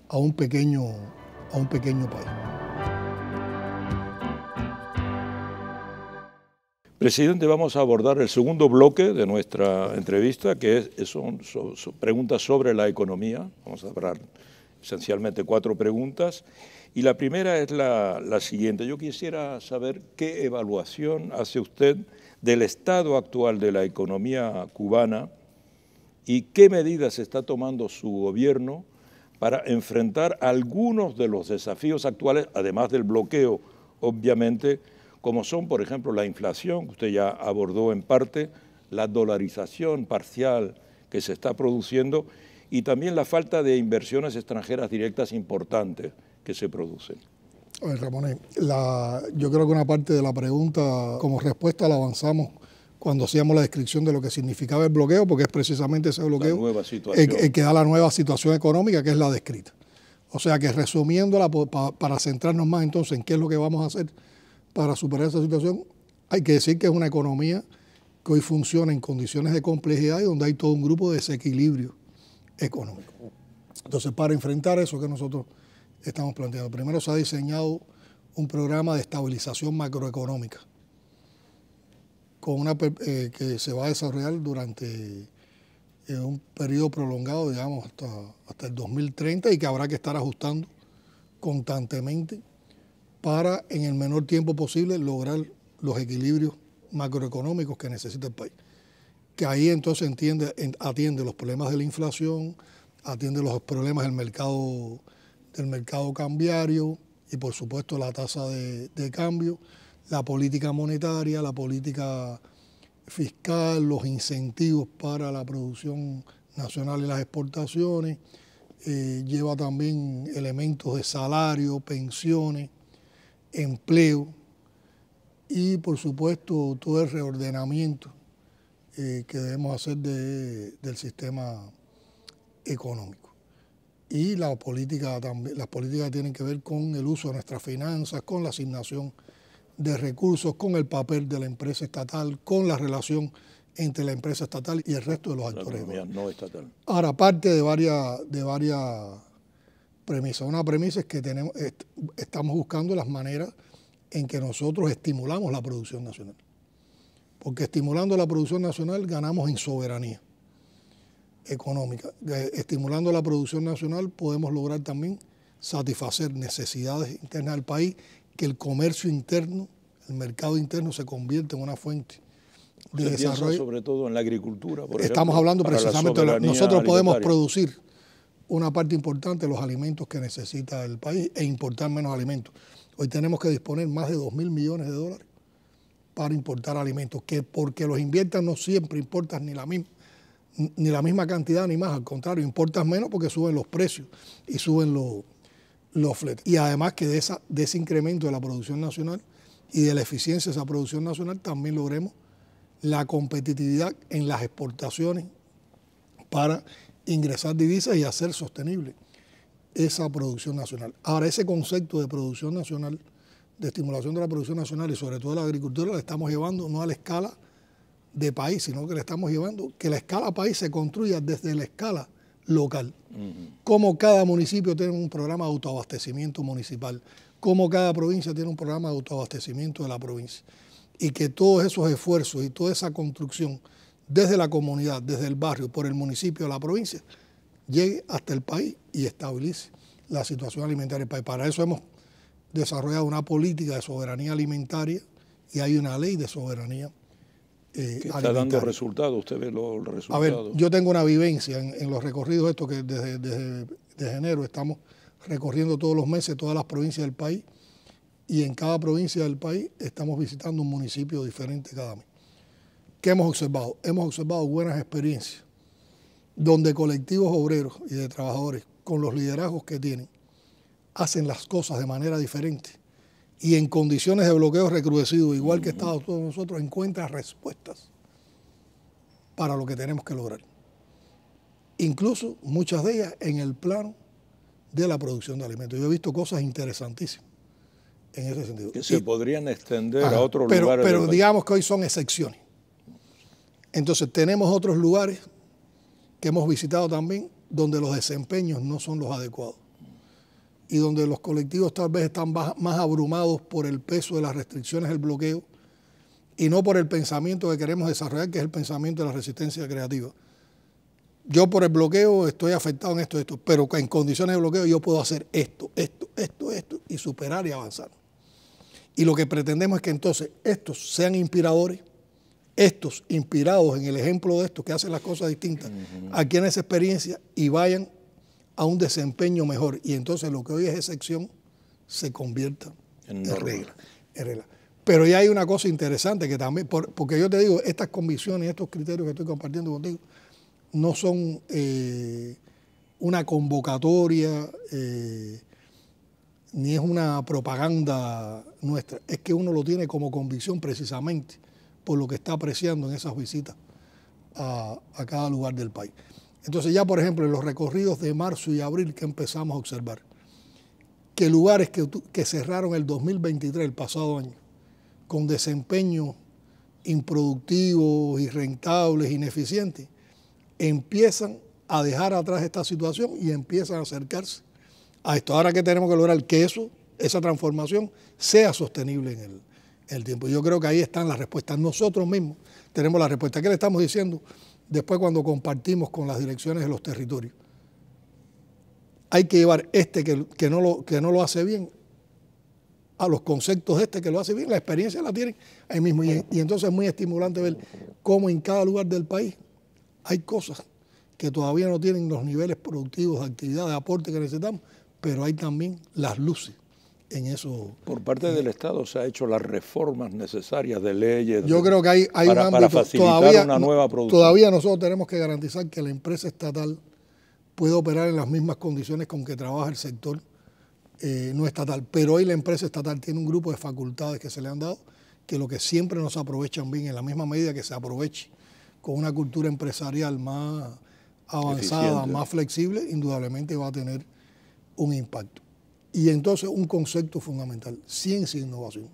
a un pequeño, a un pequeño país. Presidente, vamos a abordar el segundo bloque de nuestra entrevista, que es, son, preguntas sobre la economía. Vamos a hablar esencialmente cuatro preguntas. Y la primera es la, la, siguiente. Yo quisiera saber qué evaluación hace usted del estado actual de la economía cubana y qué medidas está tomando su gobierno para enfrentar algunos de los desafíos actuales, además del bloqueo, obviamente, como son, por ejemplo, la inflación, que usted ya abordó en parte, la dolarización parcial que se está produciendo y también la falta de inversiones extranjeras directas importantes que se producen. Ramón, la, yo creo que una parte de la pregunta como respuesta la avanzamos cuando hacíamos la descripción de lo que significaba el bloqueo, porque es precisamente ese bloqueo el, que da la nueva situación económica, que es la descrita. O sea que resumiéndola, para centrarnos más entonces en qué es lo que vamos a hacer para superar esa situación, hay que decir que es una economía que hoy funciona en condiciones de complejidad y donde hay todo un grupo de desequilibrio económico. Entonces, para enfrentar eso que nosotros estamos planteando. Primero se ha diseñado un programa de estabilización macroeconómica con una, eh, que se va a desarrollar durante eh, un periodo prolongado, digamos, hasta, el 2030 y que habrá que estar ajustando constantemente para en el menor tiempo posible lograr los equilibrios macroeconómicos que necesita el país. Que ahí entonces atiende los problemas de la inflación, atiende los problemas del mercado el mercado cambiario y por supuesto la tasa de, cambio, la política monetaria, la política fiscal, los incentivos para la producción nacional y las exportaciones, eh, lleva también elementos de salario, pensiones, empleo y por supuesto todo el reordenamiento eh, que debemos hacer del sistema económico y la política también, las políticas tienen que ver con el uso de nuestras finanzas, con la asignación de recursos, con el papel de la empresa estatal, con la relación entre la empresa estatal y el resto de los actores. Ahora, aparte de varias, de premisas. Una premisa es que tenemos, estamos buscando las maneras en que nosotros estimulamos la producción nacional. Porque estimulando la producción nacional ganamos en soberanía económica. Eh, estimulando la producción nacional podemos lograr también satisfacer necesidades internas del país, que el comercio interno, el mercado interno se convierte en una fuente de desarrollo. Sobre todo en la agricultura. Por Estamos hablando precisamente de nosotros podemos producir una parte importante de los alimentos que necesita el país e importar menos alimentos. Hoy tenemos que disponer más de 2 mil millones de dólares para importar alimentos, que porque los inviertan no siempre importan ni la misma ni la misma cantidad ni más, al contrario, importas menos porque suben los precios y suben los, los fletes. Y además que de, esa, de ese incremento de la producción nacional y de la eficiencia de esa producción nacional también logremos la competitividad en las exportaciones para ingresar divisas y hacer sostenible esa producción nacional. Ahora, ese concepto de producción nacional, de estimulación de la producción nacional y sobre todo de la agricultura, la estamos llevando no a la escala de país, sino que le estamos llevando que la escala país se construya desde la escala local. Como cada municipio tiene un programa de autoabastecimiento municipal, como cada provincia tiene un programa de autoabastecimiento de la provincia. Y que todos esos esfuerzos y toda esa construcción desde la comunidad, desde el barrio, por el municipio, la provincia, llegue hasta el país y estabilice la situación alimentaria del país. Para eso hemos desarrollado una política de soberanía alimentaria y hay una ley de soberanía eh, está dando resultados, usted ve los resultados. A ver, yo tengo una vivencia en, los recorridos, esto que desde, desde, enero estamos recorriendo todos los meses todas las provincias del país y en cada provincia del país estamos visitando un municipio diferente cada mes. ¿Qué hemos observado? Hemos observado buenas experiencias donde colectivos obreros y de trabajadores con los liderazgos que tienen hacen las cosas de manera diferente y en condiciones de bloqueo recrudecido, igual que Estados Unidos, nosotros encuentra respuestas para lo que tenemos que lograr. Incluso muchas de ellas en el plano de la producción de alimentos. Yo he visto cosas interesantísimas en ese sentido. Que se podrían extender a otros pero, lugares. Pero digamos que hoy son excepciones. Entonces tenemos otros lugares que hemos visitado también donde los desempeños no son los adecuados y donde los colectivos tal vez están más abrumados por el peso de las restricciones, del bloqueo, y no por el pensamiento que queremos desarrollar, que es el pensamiento de la resistencia creativa. Yo por el bloqueo estoy afectado en esto, esto, pero en condiciones de bloqueo yo puedo hacer esto, esto, esto, esto, y superar y avanzar. Y lo que pretendemos es que entonces estos sean inspiradores, estos inspirados en el ejemplo de estos que hacen las cosas distintas, aquí en esa experiencia y vayan a un desempeño mejor. Y entonces lo que hoy es excepción se convierta en, regla, Pero ya hay una cosa interesante que también, porque yo te digo, estas convicciones, estos criterios que estoy compartiendo contigo, no son eh, una convocatoria, eh, ni es una propaganda nuestra, es que uno lo tiene como convicción precisamente por lo que está apreciando en esas visitas a cada lugar del país. Entonces ya, por ejemplo, en los recorridos de marzo y abril que empezamos a observar, que lugares que, cerraron el 2023, el pasado año, con desempeño improductivos, irrentables, ineficientes, empiezan a dejar atrás esta situación y empiezan a acercarse a esto. Ahora que tenemos que lograr que eso, esa transformación, sea sostenible en el, en el tiempo. Yo creo que ahí están las respuestas. Nosotros mismos tenemos la respuesta. ¿Qué le estamos diciendo? después cuando compartimos con las direcciones de los territorios. Hay que llevar este que, que, no lo, que no lo hace bien a los conceptos de este que lo hace bien, la experiencia la tienen ahí mismo. Y, y entonces es muy estimulante ver cómo en cada lugar del país hay cosas que todavía no tienen los niveles productivos de actividad, de aporte que necesitamos, pero hay también las luces por parte del Estado se ha hecho las reformas necesarias de leyes. Yo creo que hay, hay para, una nueva producción. Todavía nosotros tenemos que garantizar que la empresa estatal puede operar en las mismas condiciones con que trabaja el sector eh, no estatal. Pero hoy la empresa estatal tiene un grupo de facultades que se le han dado que lo que siempre nos aprovechan bien, en la misma medida que se aproveche con una cultura empresarial más avanzada, más flexible, indudablemente va a tener un impacto. Y entonces un concepto fundamental, ciencia e innovación.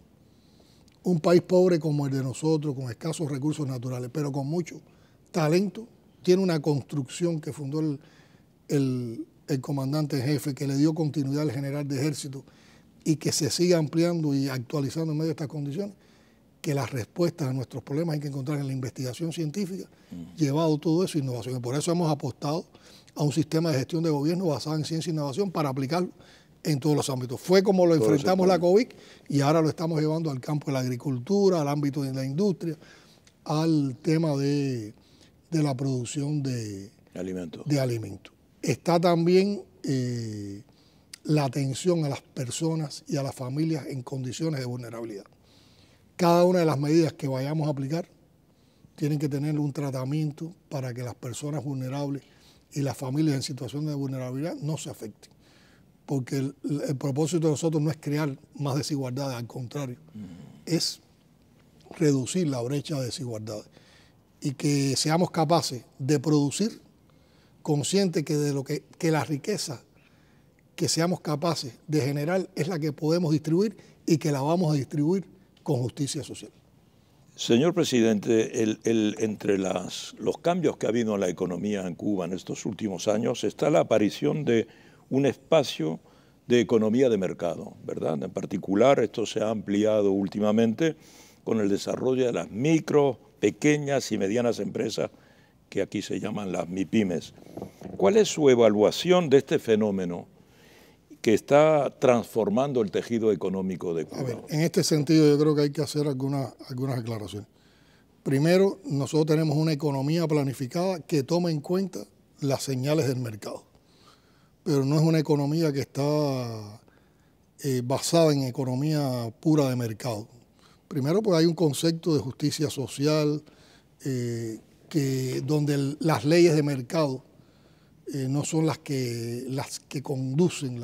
Un país pobre como el de nosotros, con escasos recursos naturales, pero con mucho talento, tiene una construcción que fundó el, el, el comandante jefe, que le dio continuidad al general de ejército y que se siga ampliando y actualizando en medio de estas condiciones, que las respuestas a nuestros problemas hay que encontrar en la investigación científica, mm. llevado todo eso a innovación. Y por eso hemos apostado a un sistema de gestión de gobierno basado en ciencia e innovación para aplicarlo en todos los ámbitos. Fue como lo enfrentamos la COVID y ahora lo estamos llevando al campo de la agricultura, al ámbito de la industria, al tema de, la producción de alimentos. De Está también eh, la atención a las personas y a las familias en condiciones de vulnerabilidad. Cada una de las medidas que vayamos a aplicar tienen que tener un tratamiento para que las personas vulnerables y las familias en situación de vulnerabilidad no se afecten porque el, propósito de nosotros no es crear más desigualdades, al contrario, mm. es reducir la brecha de desigualdades y que seamos capaces de producir consciente que de lo que, la riqueza que seamos capaces de generar es la que podemos distribuir y que la vamos a distribuir con justicia social. Señor presidente, el, entre los cambios que ha habido en la economía en Cuba en estos últimos años está la aparición de un espacio de economía de mercado, ¿verdad? En particular, esto se ha ampliado últimamente con el desarrollo de las micro, pequeñas y medianas empresas que aquí se llaman las MIPIMES. ¿Cuál es su evaluación de este fenómeno que está transformando el tejido económico de Cuba? A ver, en este sentido yo creo que hay que hacer algunas, algunas aclaraciones. Primero, nosotros tenemos una economía planificada que toma en cuenta las señales del mercado pero no es una economía que está eh, basada en economía pura de mercado. Primero, porque hay un concepto de justicia social eh, que, donde las leyes de mercado eh, no son las que, las que conducen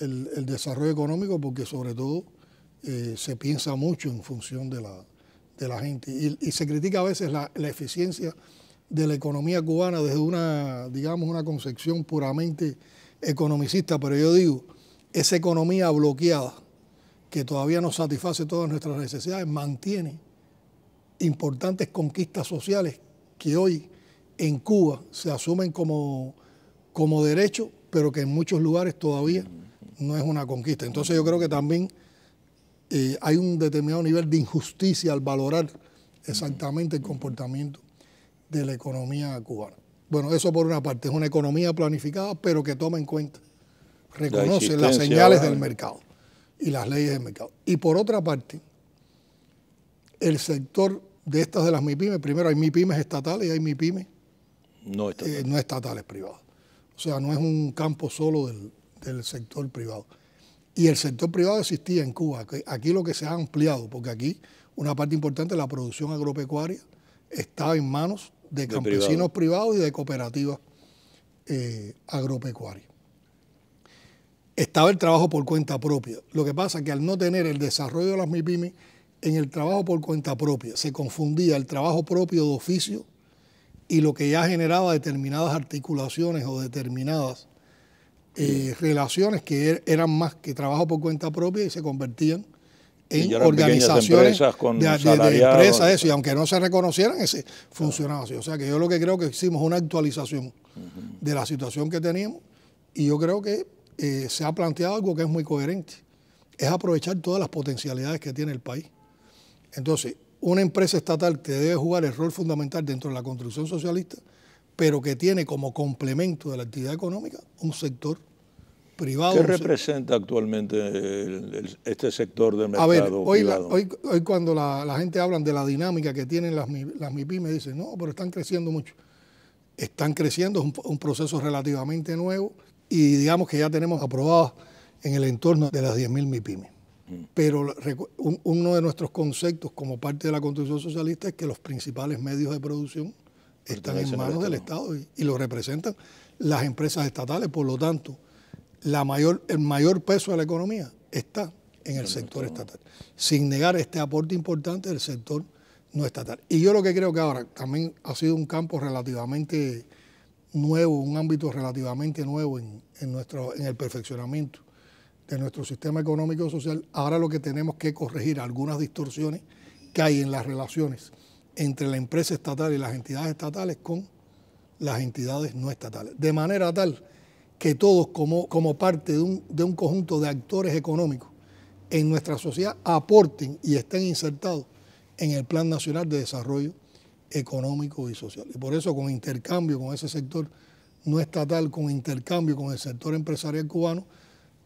el, desarrollo económico, porque sobre todo se piensa mucho en función de la, gente. Y, se critica a veces la eficiencia de la economía cubana desde una, digamos, una concepción puramente economicista, pero yo digo, esa economía bloqueada, que todavía no satisface todas nuestras necesidades, mantiene importantes conquistas sociales que hoy en Cuba se asumen como, como derecho, pero que en muchos lugares todavía no es una conquista. Entonces yo creo que también eh, hay un determinado nivel de injusticia al valorar exactamente el comportamiento de la economía cubana. Bueno, eso por una parte, es una economía planificada, pero que toma en cuenta, reconoce las señales del mercado y las leyes del mercado. Y por otra parte, el sector de estas de las MIPIMES, primero hay MIPIMES estatales y hay MIPIMES no estatales, eh, privadas. O sea, no es un campo solo del, del, sector privado. Y el sector privado existía en Cuba. Aquí lo que se ha ampliado, porque aquí una parte importante de la producción agropecuaria estaba en manos de campesinos privados y de cooperativas eh, agropecuarias. Estaba el trabajo por cuenta propia. Lo que pasa es que al no tener el desarrollo de las MIPIMI en el trabajo por cuenta propia, se confundía el trabajo propio de oficio y lo que ya generaba determinadas articulaciones o determinadas eh, relaciones que er-, eran más que trabajo por cuenta propia y se convertían en organizaciones empresas de, empresas, eso, y aunque no se reconocieran, ese funcionaba así. O sea que yo lo que creo que hicimos una actualización de la situación que teníamos y yo creo que eh, se ha planteado algo que es muy coherente, es aprovechar todas las potencialidades que tiene el país. Entonces, una empresa estatal que debe jugar el rol fundamental dentro de la construcción socialista, pero que tiene como complemento de la actividad económica un sector ¿Qué representa actualmente este sector de mercado A ver, hoy, hoy, cuando la, gente habla de la dinámica que tienen las, las dicen, no, pero están creciendo mucho. Están creciendo, es un, proceso relativamente nuevo y digamos que ya tenemos aprobadas en el entorno de las 10.000 mipymes. Mm. Pero uno de nuestros conceptos como parte de la construcción Socialista es que los principales medios de producción están en manos del Estado y lo representan las empresas estatales. Por lo tanto, mayor, el mayor peso de la economía está en el sector estatal, sin negar este aporte importante del sector no estatal. Y yo lo que creo que ahora también ha sido un campo relativamente nuevo, un ámbito relativamente nuevo en, nuestro, en el perfeccionamiento de nuestro sistema económico y social. Ahora lo que tenemos que corregir algunas distorsiones que hay en las relaciones entre la empresa estatal y las entidades estatales con las entidades no estatales. De manera tal que todos como, como parte de un, de un conjunto de actores económicos en nuestra sociedad aporten y estén insertados en el Plan Nacional de Desarrollo Económico y Social. Y por eso con intercambio con ese sector no estatal, con intercambio con el sector empresarial cubano,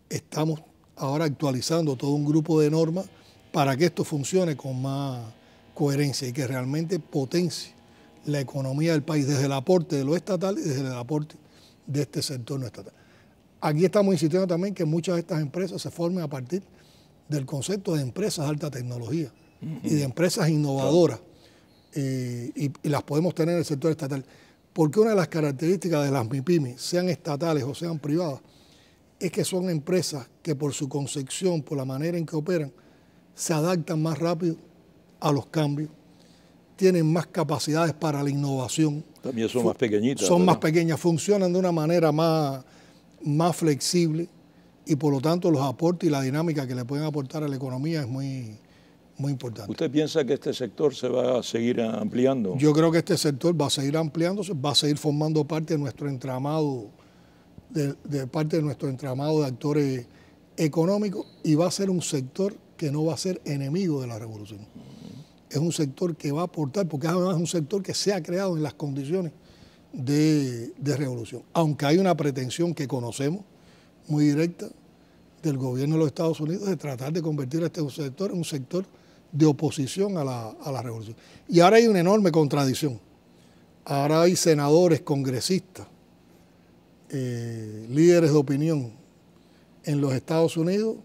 estamos ahora actualizando todo un grupo de normas para que esto funcione con más coherencia y que realmente potencie la economía del país desde el aporte de lo estatal y desde el aporte de este sector no estatal. Aquí estamos insistiendo también que muchas de estas empresas se formen a partir del concepto de empresas de alta tecnología y de empresas innovadoras eh, y, las podemos tener en el sector estatal. Porque una de las características de las MIPIMI, sean estatales o sean privadas, es que son empresas que por su concepción, por la manera en que operan, se adaptan más rápido a los cambios tienen más capacidades para la innovación. También son más pequeñitas. Son más pequeñas, funcionan de una manera más, más flexible y por lo tanto los aportes y la dinámica que le pueden aportar a la economía es muy, muy importante. ¿Usted piensa que este sector se va a seguir ampliando? Yo creo que este sector va a seguir ampliándose, va a seguir formando parte de nuestro entramado, de parte de nuestro entramado de actores económicos y va a ser un sector que no va a ser enemigo de la revolución es un sector que va a aportar, porque además es un sector que se ha creado en las condiciones de, revolución. Aunque hay una pretensión que conocemos muy directa del gobierno de los Estados Unidos de tratar de convertir a este sector en un sector de oposición a la, revolución. Y ahora hay una enorme contradicción. Ahora hay senadores, congresistas, eh, líderes de opinión en los Estados Unidos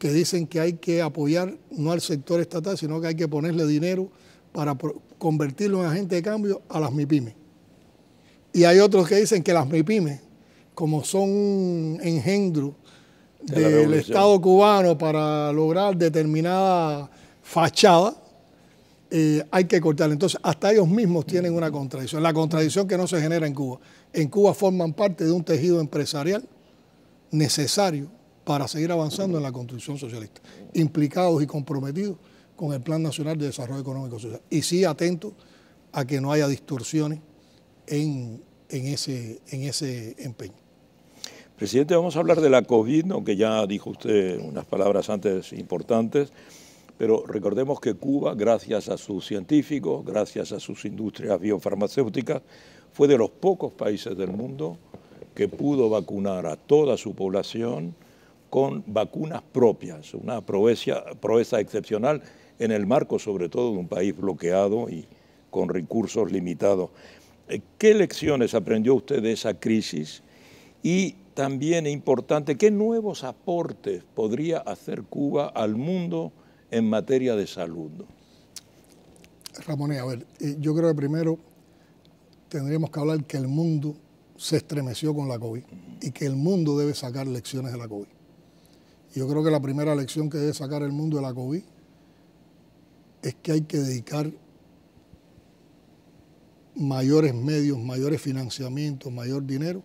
que dicen que hay que apoyar no al sector estatal, sino que hay que ponerle dinero para convertirlo en agente de cambio a las MIPIMES. Y hay otros que dicen que las MIPIMES, como son engendro del Estado cubano para lograr determinada fachada, eh, hay que cortar. Entonces, hasta ellos mismos tienen una contradicción. La contradicción que no se genera en Cuba. En Cuba forman parte de un tejido empresarial necesario para seguir avanzando en la construcción socialista, implicados y comprometidos con el Plan Nacional de Desarrollo Económico Social. Y sí atentos a que no haya distorsiones en, ese, en ese empeño. Presidente, vamos a hablar de la COVID, aunque ya dijo usted unas palabras antes importantes, pero recordemos que Cuba, gracias a sus científicos, gracias a sus industrias biofarmacéuticas, fue de los pocos países del mundo que pudo vacunar a toda su población con vacunas propias, una proeza, excepcional en el marco sobre todo de un país bloqueado y con recursos limitados. Eh, ¿Qué lecciones aprendió usted de esa crisis? Y también importante, ¿qué nuevos aportes podría hacer Cuba al mundo en materia de salud? Ramón, a ver, eh, yo creo que primero tendríamos que hablar que el mundo se estremeció con la COVID y que el mundo debe sacar lecciones de la COVID. Yo creo que la primera lección que debe sacar el mundo de la COVID es que hay que dedicar mayores medios, mayores financiamientos, mayor dinero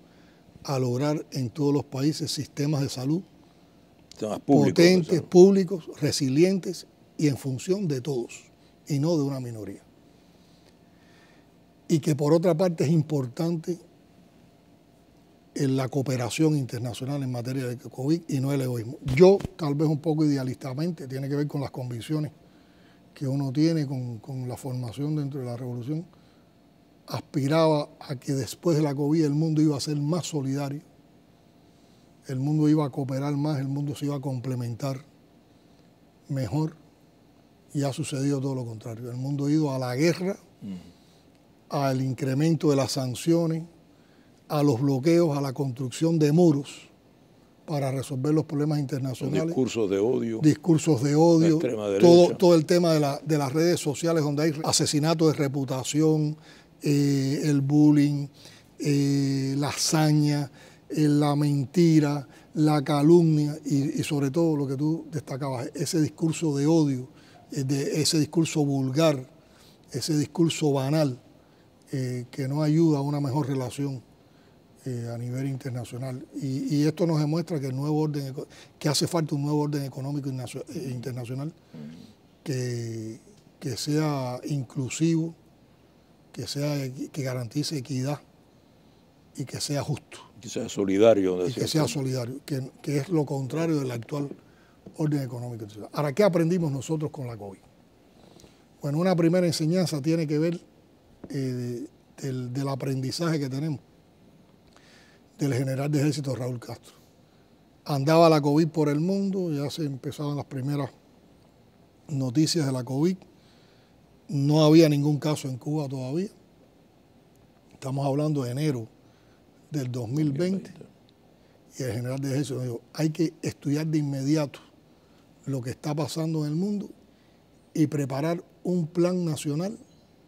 a lograr en todos los países sistemas de salud potentes, públicos, resilientes y en función de todos y no de una minoría. Y que por otra parte es importante en la cooperación internacional en materia de COVID y no el egoísmo. Yo, tal vez un poco idealistamente, tiene que ver con las convicciones que uno tiene, con, con la formación dentro de la revolución, aspiraba a que después de la COVID el mundo iba a ser más solidario, el mundo iba a cooperar más, el mundo se iba a complementar mejor y ha sucedido todo lo contrario. El mundo ha ido a la guerra, al incremento de las sanciones, a los bloqueos, a la construcción de muros para resolver los problemas internacionales. discursos de odio. Discursos de odio. Todo, el tema de, las redes sociales donde hay asesinato de reputación, eh, el bullying, eh, la hazaña, eh, la mentira, la calumnia y, sobre todo lo que tú destacabas, ese discurso de odio, ese discurso vulgar, ese discurso banal que no ayuda a una mejor relación eh, a nivel internacional. Y, esto nos demuestra que el nuevo orden que hace falta un nuevo orden económico eh, internacional que, sea inclusivo, que sea que garantice equidad y que sea justo. Que sea solidario. que sea solidario, que, es lo contrario del actual orden económico internacional. Ahora, ¿qué aprendimos nosotros con la COVID? Bueno, una primera enseñanza tiene que ver eh, del aprendizaje que tenemos del general de ejército Raúl Castro. Andaba la COVID por el mundo, ya se empezaban las primeras noticias de la COVID. No había ningún caso en Cuba todavía. Estamos hablando de enero del 2020. Y el general de ejército dijo, hay que estudiar de inmediato lo que está pasando en el mundo y preparar un plan nacional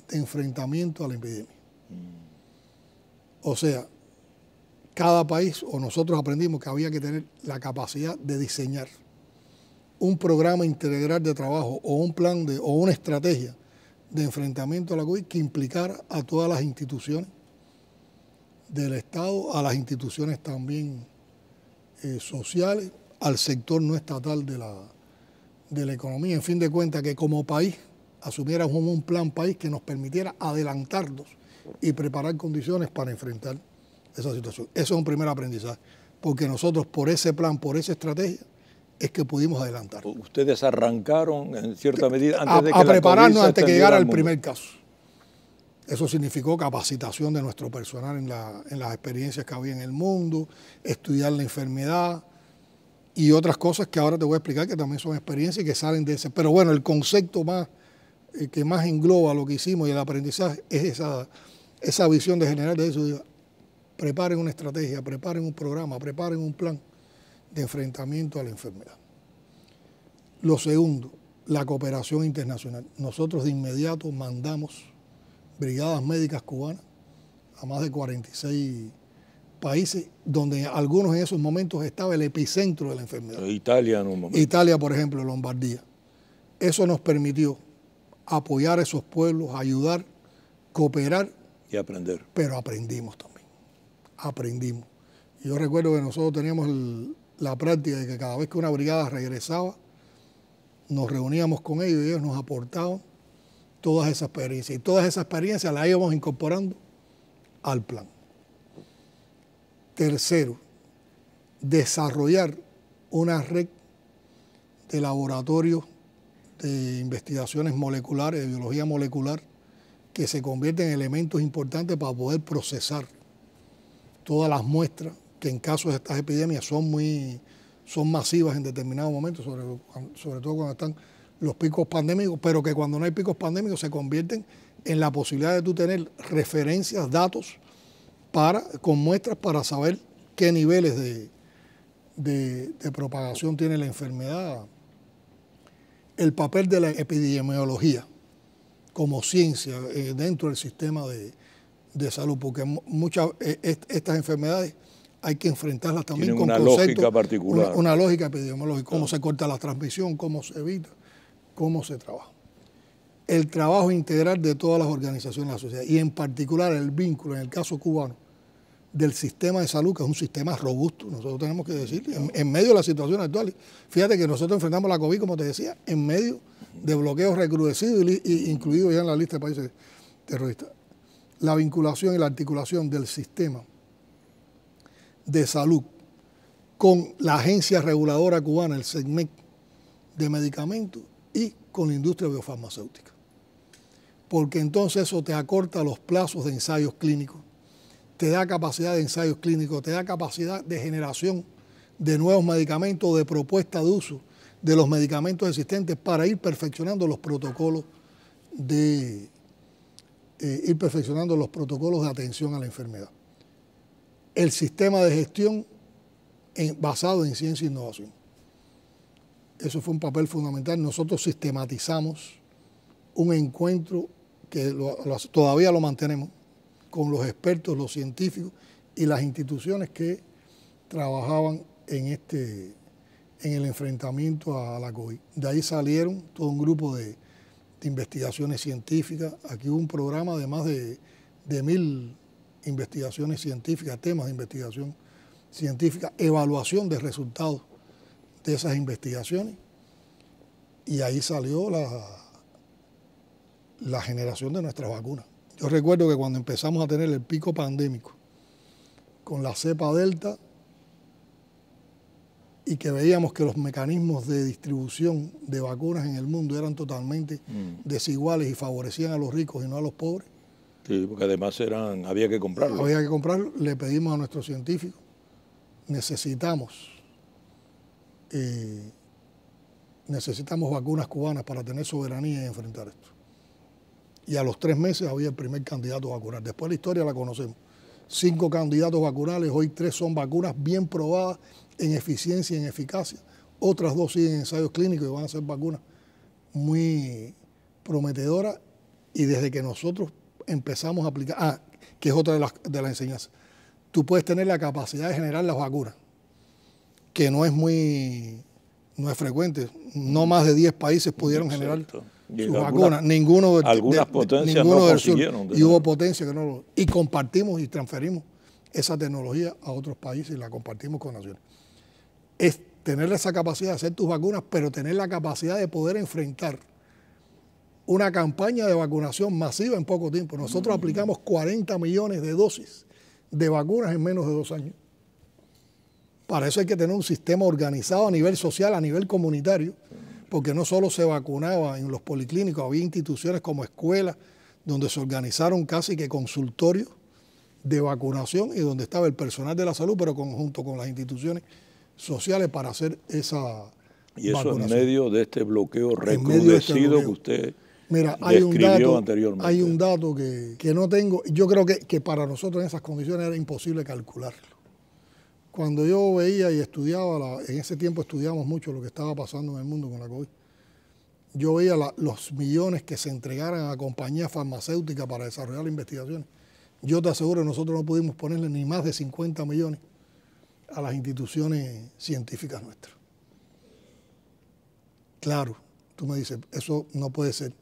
de enfrentamiento a la epidemia. Mm. O sea, cada país o nosotros aprendimos que había que tener la capacidad de diseñar un programa integral de trabajo o un plan de, o una estrategia de enfrentamiento a la COVID que implicara a todas las instituciones del Estado, a las instituciones también eh, sociales, al sector no estatal de la, de la economía. En fin de cuentas, que como país asumiéramos un plan país que nos permitiera adelantarnos y preparar condiciones para enfrentar esa situación. Eso es un primer aprendizaje, porque nosotros por ese plan, por esa estrategia, es que pudimos adelantar. Ustedes arrancaron en cierta medida antes a, de que a prepararnos antes que llegara el primer caso. Eso significó capacitación de nuestro personal en, las experiencias que había en el mundo, estudiar la enfermedad y otras cosas que ahora te voy a explicar que también son experiencias y que salen de ese. Pero bueno, el concepto más eh, que más engloba lo que hicimos y el aprendizaje es esa, esa visión de generar de eso preparen una estrategia, preparen un programa, preparen un plan de enfrentamiento a la enfermedad. Lo segundo, la cooperación internacional. Nosotros de inmediato mandamos brigadas médicas cubanas a más de 46 países donde algunos en esos momentos estaba el epicentro de la enfermedad. Italia en Italia, por ejemplo, Lombardía. Eso nos permitió apoyar a esos pueblos, ayudar, cooperar. Y aprender. Pero aprendimos también aprendimos. Yo recuerdo que nosotros teníamos la práctica de que cada vez que una brigada regresaba, nos reuníamos con ellos y ellos nos aportaban todas esas experiencias. Y todas esas experiencias las íbamos incorporando al plan. Tercero, desarrollar una red de laboratorios de investigaciones moleculares, de biología molecular, que se convierte en elementos importantes para poder procesar todas las muestras que en casos de estas epidemias son muy son masivas en determinados momentos, sobre, sobre todo cuando están los picos pandémicos, pero que cuando no hay picos pandémicos se convierten en la posibilidad de tú tener referencias, datos para, con muestras para saber qué niveles de, propagación tiene la enfermedad. El papel de la epidemiología como ciencia eh, dentro del sistema de, de salud, porque muchas eh, estas enfermedades hay que enfrentarlas también con una lógica particular. Una, lógica epidemiológica, cómo se corta la transmisión, cómo se evita, cómo se trabaja. El trabajo integral de todas las organizaciones de la sociedad y en particular el vínculo, en el caso cubano, del sistema de salud, que es un sistema robusto, nosotros tenemos que decir, en, medio de la situación actual. Fíjate que nosotros enfrentamos la COVID, como te decía, en medio de bloqueos recrudecidos, y, incluidos ya en la lista de países terroristas la vinculación y la articulación del sistema de salud con la agencia reguladora cubana, el SEGMEC, de medicamentos y con la industria biofarmacéutica. Porque entonces eso te acorta los plazos de ensayos clínicos, te da capacidad de ensayos clínicos, te da capacidad de generación de nuevos medicamentos, de propuesta de uso de los medicamentos existentes para ir perfeccionando los protocolos de eh, ir perfeccionando los protocolos de atención a la enfermedad. El sistema de gestión basado en ciencia e innovación. Eso fue un papel fundamental. Nosotros sistematizamos un encuentro que todavía lo mantenemos con los expertos, los científicos y las instituciones que trabajaban en, este, en el enfrentamiento a la COVID. De ahí salieron todo un grupo de, de investigaciones científicas. Aquí hubo un programa de más de, mil investigaciones científicas, temas de investigación científica, evaluación de resultados de esas investigaciones. Y ahí salió la, la generación de nuestras vacunas. Yo recuerdo que cuando empezamos a tener el pico pandémico con la cepa delta, y que veíamos que los mecanismos de distribución de vacunas en el mundo eran totalmente mm. desiguales y favorecían a los ricos y no a los pobres. Sí, porque además eran, había que comprarlo. Había que comprarlo, le pedimos a nuestros científicos, necesitamos, eh, necesitamos vacunas cubanas para tener soberanía y enfrentar esto. Y a los tres meses había el primer candidato vacunal. Después la historia la conocemos. Cinco candidatos vacunales, hoy tres son vacunas bien probadas en eficiencia y en eficacia. Otras dos siguen en ensayos clínicos y van a ser vacunas muy prometedoras. Y desde que nosotros empezamos a aplicar, ah, que es otra de las, de enseñanzas, tú puedes tener la capacidad de generar las vacunas, que no es muy, no es frecuente. No mm. más de 10 países pudieron generar sus vacunas, ninguno de, algunas potencias no Y hubo potencias que no lo. Y compartimos y transferimos esa tecnología a otros países y la compartimos con naciones es tener esa capacidad de hacer tus vacunas, pero tener la capacidad de poder enfrentar una campaña de vacunación masiva en poco tiempo. Nosotros mm. aplicamos 40 millones de dosis de vacunas en menos de dos años. Para eso hay que tener un sistema organizado a nivel social, a nivel comunitario, porque no solo se vacunaba en los policlínicos, había instituciones como escuelas, donde se organizaron casi que consultorios de vacunación y donde estaba el personal de la salud, pero conjunto con las instituciones sociales para hacer esa Y eso en medio de este bloqueo este recrudecido que usted Mira, hay un, dato, hay un dato que, no tengo, yo creo que, para nosotros en esas condiciones era imposible calcularlo. Cuando yo veía y estudiaba, en ese tiempo estudiamos mucho lo que estaba pasando en el mundo con la COVID, yo veía los millones que se entregaran a compañías farmacéuticas para desarrollar investigaciones. Yo te aseguro que nosotros no pudimos ponerle ni más de 50 millones a las instituciones científicas nuestras. Claro, tú me dices, eso no puede ser.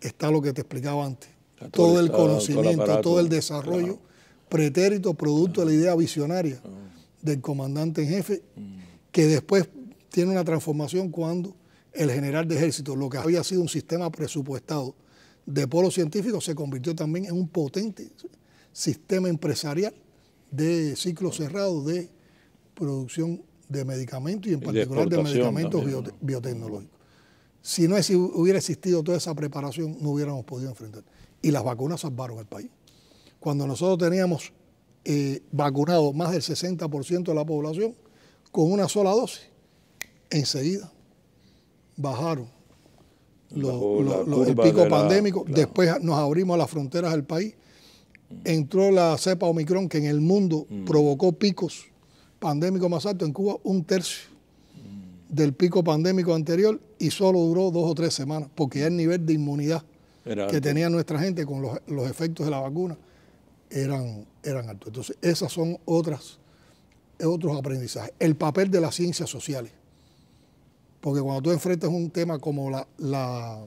Está lo que te explicaba antes. Todo, el conocimiento, todo el, desarrollo, pretérito, producto de la ah. idea visionaria ah. del comandante en jefe, mm. que después tiene una transformación cuando el general de ejército, lo que había sido un sistema presupuestado de polo científico, se convirtió también en un potente sistema empresarial de ciclo cerrado de producción de medicamentos y en particular de, medicamentos biotecnológicos. Si no hubiera existido toda esa preparación, no hubiéramos podido enfrentar. Y las vacunas salvaron al país. Cuando nosotros teníamos eh, vacunado más del 60% de la población con una sola dosis, enseguida bajaron los, el pico pandémico. Después nos abrimos a las fronteras del país entró la cepa Omicron que en el mundo mm. provocó picos pandémicos más altos, en Cuba un tercio del pico pandémico anterior y solo duró dos o tres semanas, porque el nivel de inmunidad que tenía nuestra gente con los, efectos de la vacuna eran, eran altos. Entonces, esas son otras, otros aprendizajes. El papel de las ciencias sociales, porque cuando tú enfrentas un tema como la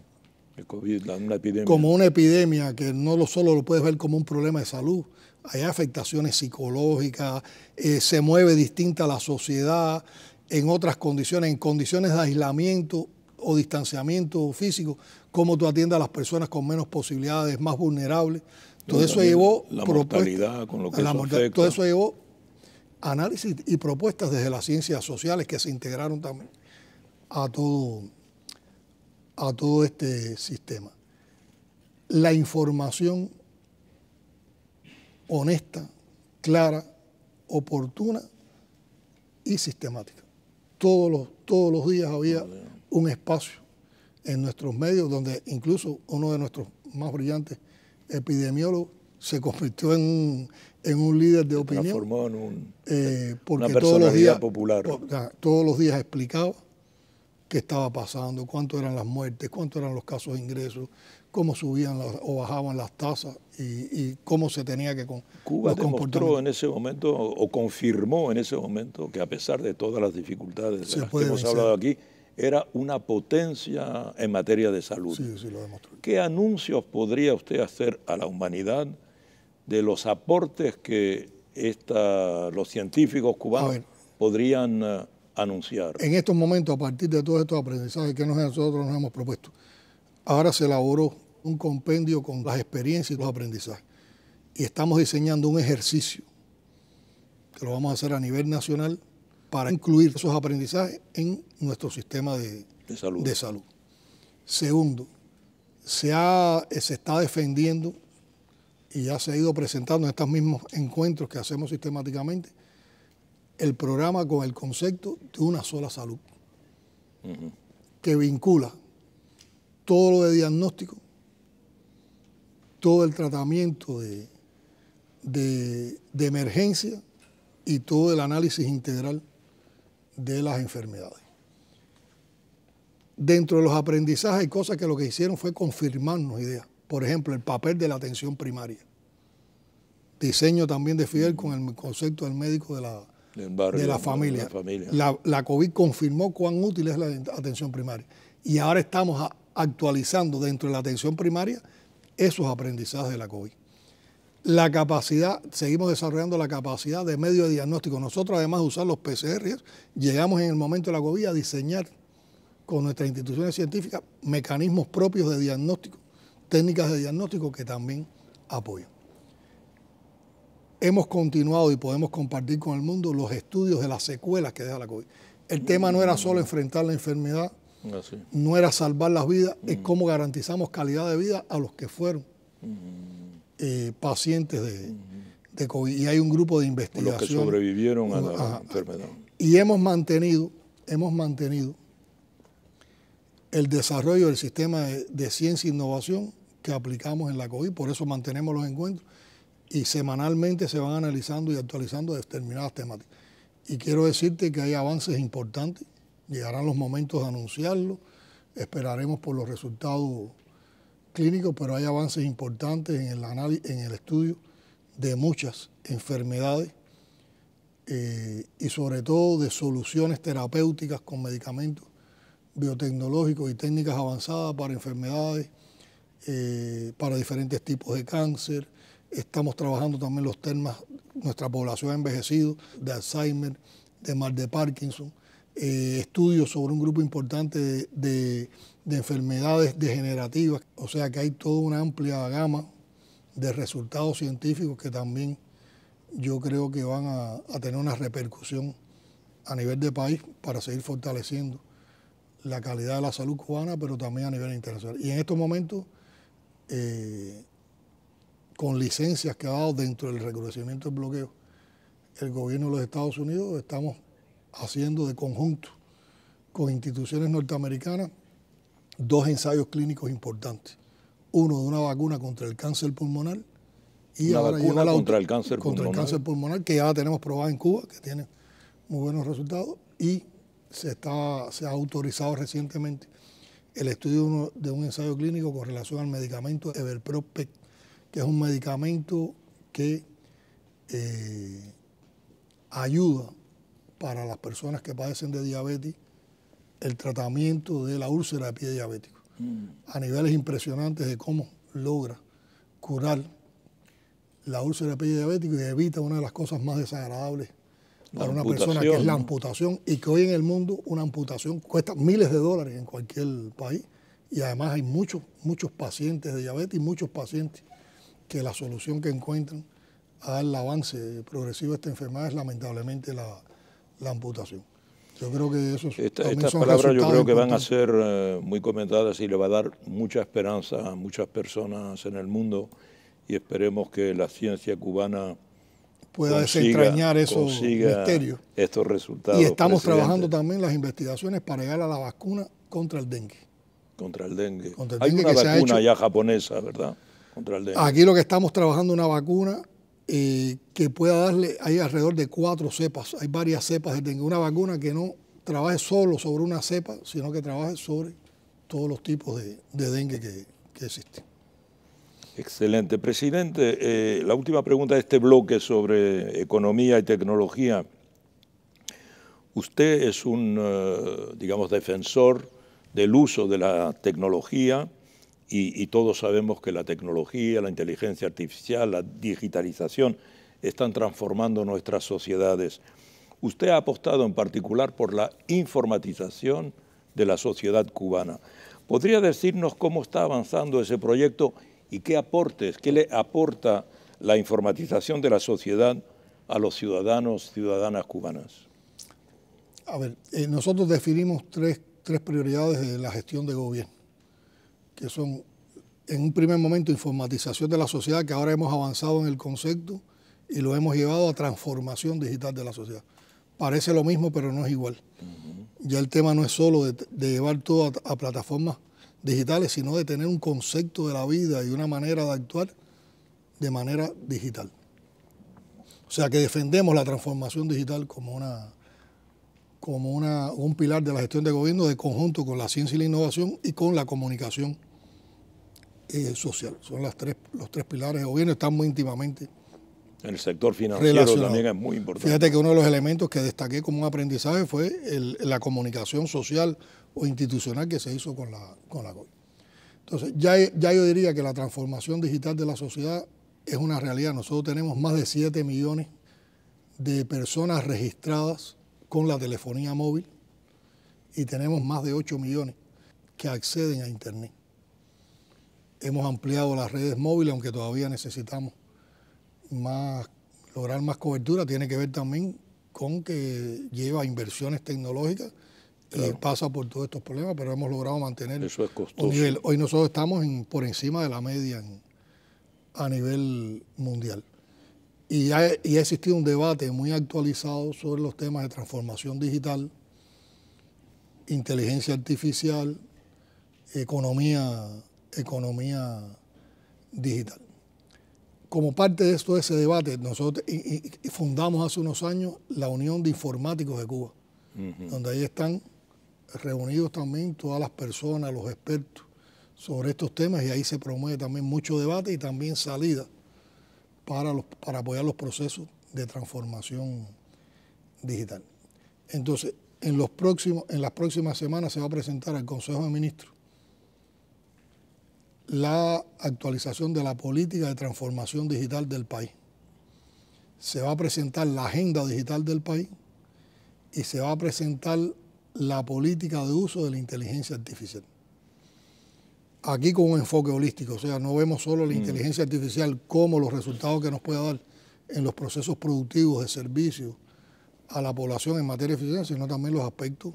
como una epidemia que no lo solo lo puedes ver como un problema de salud, hay afectaciones psicológicas, eh, se mueve distinta la sociedad en otras condiciones, en condiciones de aislamiento o distanciamiento físico, cómo tú atiendes a las personas con menos posibilidades, más vulnerables. Todo eso llevó... La mortalidad con lo que la Todo eso llevó análisis y propuestas desde las ciencias sociales que se integraron también a todo a todo este sistema. La información honesta, clara, oportuna y sistemática. Todos los, todos los días había un espacio en nuestros medios donde incluso uno de nuestros más brillantes epidemiólogos se convirtió en un, en un líder de opinión. Transformó en un, eh, porque todos popular. todos los días explicaba qué estaba pasando, cuánto eran las muertes, cuánto eran los casos de ingresos, cómo subían o bajaban las tasas y, cómo se tenía que con, Cuba demostró en ese momento o confirmó en ese momento que a pesar de todas las dificultades de las que hemos hablado aquí, era una potencia en materia de salud. Sí, sí, lo demostró. ¿Qué anuncios podría usted hacer a la humanidad de los aportes que esta, los científicos cubanos podrían eh, anunciar. En estos momentos, a partir de todos estos aprendizajes que nosotros nos hemos propuesto, ahora se elaboró un compendio con las experiencias y los aprendizajes. Y estamos diseñando un ejercicio que lo vamos a hacer a nivel nacional para incluir esos aprendizajes en nuestro sistema de, salud. de salud. Segundo, se, se está defendiendo y ya se ha ido presentando en estos mismos encuentros que hacemos sistemáticamente el programa con el concepto de una sola salud, que vincula todo lo de diagnóstico, todo el tratamiento de, de emergencia y todo el análisis integral de las enfermedades. Dentro de los aprendizajes hay cosas que lo que hicieron fue confirmarnos ideas. Por ejemplo, el papel de la atención primaria. Diseño también de Fidel con el concepto del médico de la, de la familia. La, COVID confirmó cuán útil es la atención primaria. Y ahora estamos actualizando dentro de la atención primaria esos aprendizajes de la COVID. La capacidad, seguimos desarrollando la capacidad de medios de diagnóstico. Nosotros, además de usar los PCR, llegamos en el momento de la COVID a diseñar con nuestras instituciones científicas mecanismos propios de diagnóstico, técnicas de diagnóstico que también apoyan hemos continuado y podemos compartir con el mundo los estudios de las secuelas que deja la COVID. El tema no era solo enfrentar la enfermedad, ah, no era salvar las vidas, es cómo garantizamos calidad de vida a los que fueron eh, pacientes de, COVID. Y hay un grupo de investigación. Los que sobrevivieron a la enfermedad. Y hemos mantenido, hemos mantenido el desarrollo del sistema de ciencia e innovación que aplicamos en la COVID, por eso mantenemos los encuentros y semanalmente se van analizando y actualizando determinadas temáticas. Y quiero decirte que hay avances importantes, llegarán los momentos de anunciarlo, esperaremos por los resultados clínicos, pero hay avances importantes en el, en el estudio de muchas enfermedades eh, y sobre todo de soluciones terapéuticas con medicamentos biotecnológicos y técnicas avanzadas para enfermedades, eh, para diferentes tipos de cáncer, Estamos trabajando también los temas, nuestra población envejecido, de Alzheimer, de mal de Parkinson, eh, estudios sobre un grupo importante de, enfermedades degenerativas. O sea que hay toda una amplia gama de resultados científicos que también yo creo que van a, tener una repercusión a nivel de país para seguir fortaleciendo la calidad de la salud cubana, pero también a nivel internacional. Y en estos momentos eh, con licencias que ha dado dentro del reconocimiento del bloqueo, el gobierno de los Estados Unidos estamos haciendo de conjunto con instituciones norteamericanas dos ensayos clínicos importantes. Uno de una vacuna contra el cáncer pulmonar y vacuna la contra, el cáncer, contra pulmonar. el cáncer pulmonar que ya tenemos probada en Cuba, que tiene muy buenos resultados y se, está, se ha autorizado recientemente el estudio de, un ensayo clínico con relación al medicamento Everprospect que es un medicamento que eh, ayuda para las personas que padecen de diabetes el tratamiento de la úlcera de pie diabético, mm. a niveles impresionantes de cómo logra curar la úlcera de pie diabético y evita una de las cosas más desagradables para una persona, que es la amputación, y que hoy en el mundo una amputación cuesta miles de dólares en cualquier país, y además hay muchos, muchos pacientes de diabetes y muchos pacientes que la solución que encuentran al avance progresivo de esta enfermedad es lamentablemente la, amputación. Yo creo que eso es Estas palabras yo creo que van a ser eh, muy comentadas y le va a dar mucha esperanza a muchas personas en el mundo y esperemos que la ciencia cubana pueda desentrañar esos misterios. Estos resultados. Y estamos trabajando también las investigaciones para llegar a la vacuna contra el dengue. Contra el dengue. Hay una vacuna ya japonesa, ¿verdad? Aquí lo que estamos trabajando es una vacuna eh, que pueda darle, hay alrededor de cuatro cepas, hay varias cepas de dengue, Una vacuna que no trabaje solo sobre una cepa, sino que trabaje sobre todos los tipos de, dengue que, existen. Excelente. Presidente, eh, la última pregunta de este bloque sobre economía y tecnología. Usted es un, eh, digamos, defensor del uso de la tecnología, y, todos sabemos que la tecnología, la inteligencia artificial, la digitalización están transformando nuestras sociedades. Usted ha apostado en particular por la informatización de la sociedad cubana. ¿Podría decirnos cómo está avanzando ese proyecto y qué aportes, qué le aporta la informatización de la sociedad a los ciudadanos, ciudadanas cubanas? A ver, eh, nosotros definimos tres, tres prioridades de la gestión de gobierno que son en un primer momento informatización de la sociedad, que ahora hemos avanzado en el concepto y lo hemos llevado a transformación digital de la sociedad. Parece lo mismo, pero no es igual. Ya el tema no es solo de, llevar todo a, plataformas digitales, sino de tener un concepto de la vida y una manera de actuar de manera digital. O sea que defendemos la transformación digital como una como una, un pilar de la gestión de gobierno de conjunto con la ciencia y la innovación y con la comunicación social. Son las tres, los tres pilares o bien están muy íntimamente. El sector financiero también es muy importante. Fíjate que uno de los elementos que destaqué como un aprendizaje fue la comunicación social o institucional que se hizo con la, con la Entonces, ya, ya yo diría que la transformación digital de la sociedad es una realidad. Nosotros tenemos más de 7 millones de personas registradas con la telefonía móvil y tenemos más de 8 millones que acceden a Internet. Hemos ampliado las redes móviles, aunque todavía necesitamos más, lograr más cobertura. Tiene que ver también con que lleva inversiones tecnológicas y pasa por todos estos problemas, pero hemos logrado mantener Eso es un nivel. Hoy nosotros estamos por encima de la media a nivel mundial. y ha, existido un debate muy actualizado sobre los temas de transformación digital, inteligencia artificial, economía economía digital. Como parte de esto, ese debate, nosotros fundamos hace unos años la Unión de Informáticos de Cuba, donde ahí están reunidos también todas las personas, los expertos sobre estos temas y ahí se promueve también mucho debate y también salida para, los, para apoyar los procesos de transformación digital. Entonces, en, los próximos, en las próximas semanas se va a presentar al Consejo de Ministros la actualización de la política de transformación digital del país. Se va a presentar la agenda digital del país y se va a presentar la política de uso de la inteligencia artificial. Aquí con un enfoque holístico, o sea, no vemos solo la mm. inteligencia artificial como los resultados que nos puede dar en los procesos productivos de servicio a la población en materia de eficiencia, sino también los aspectos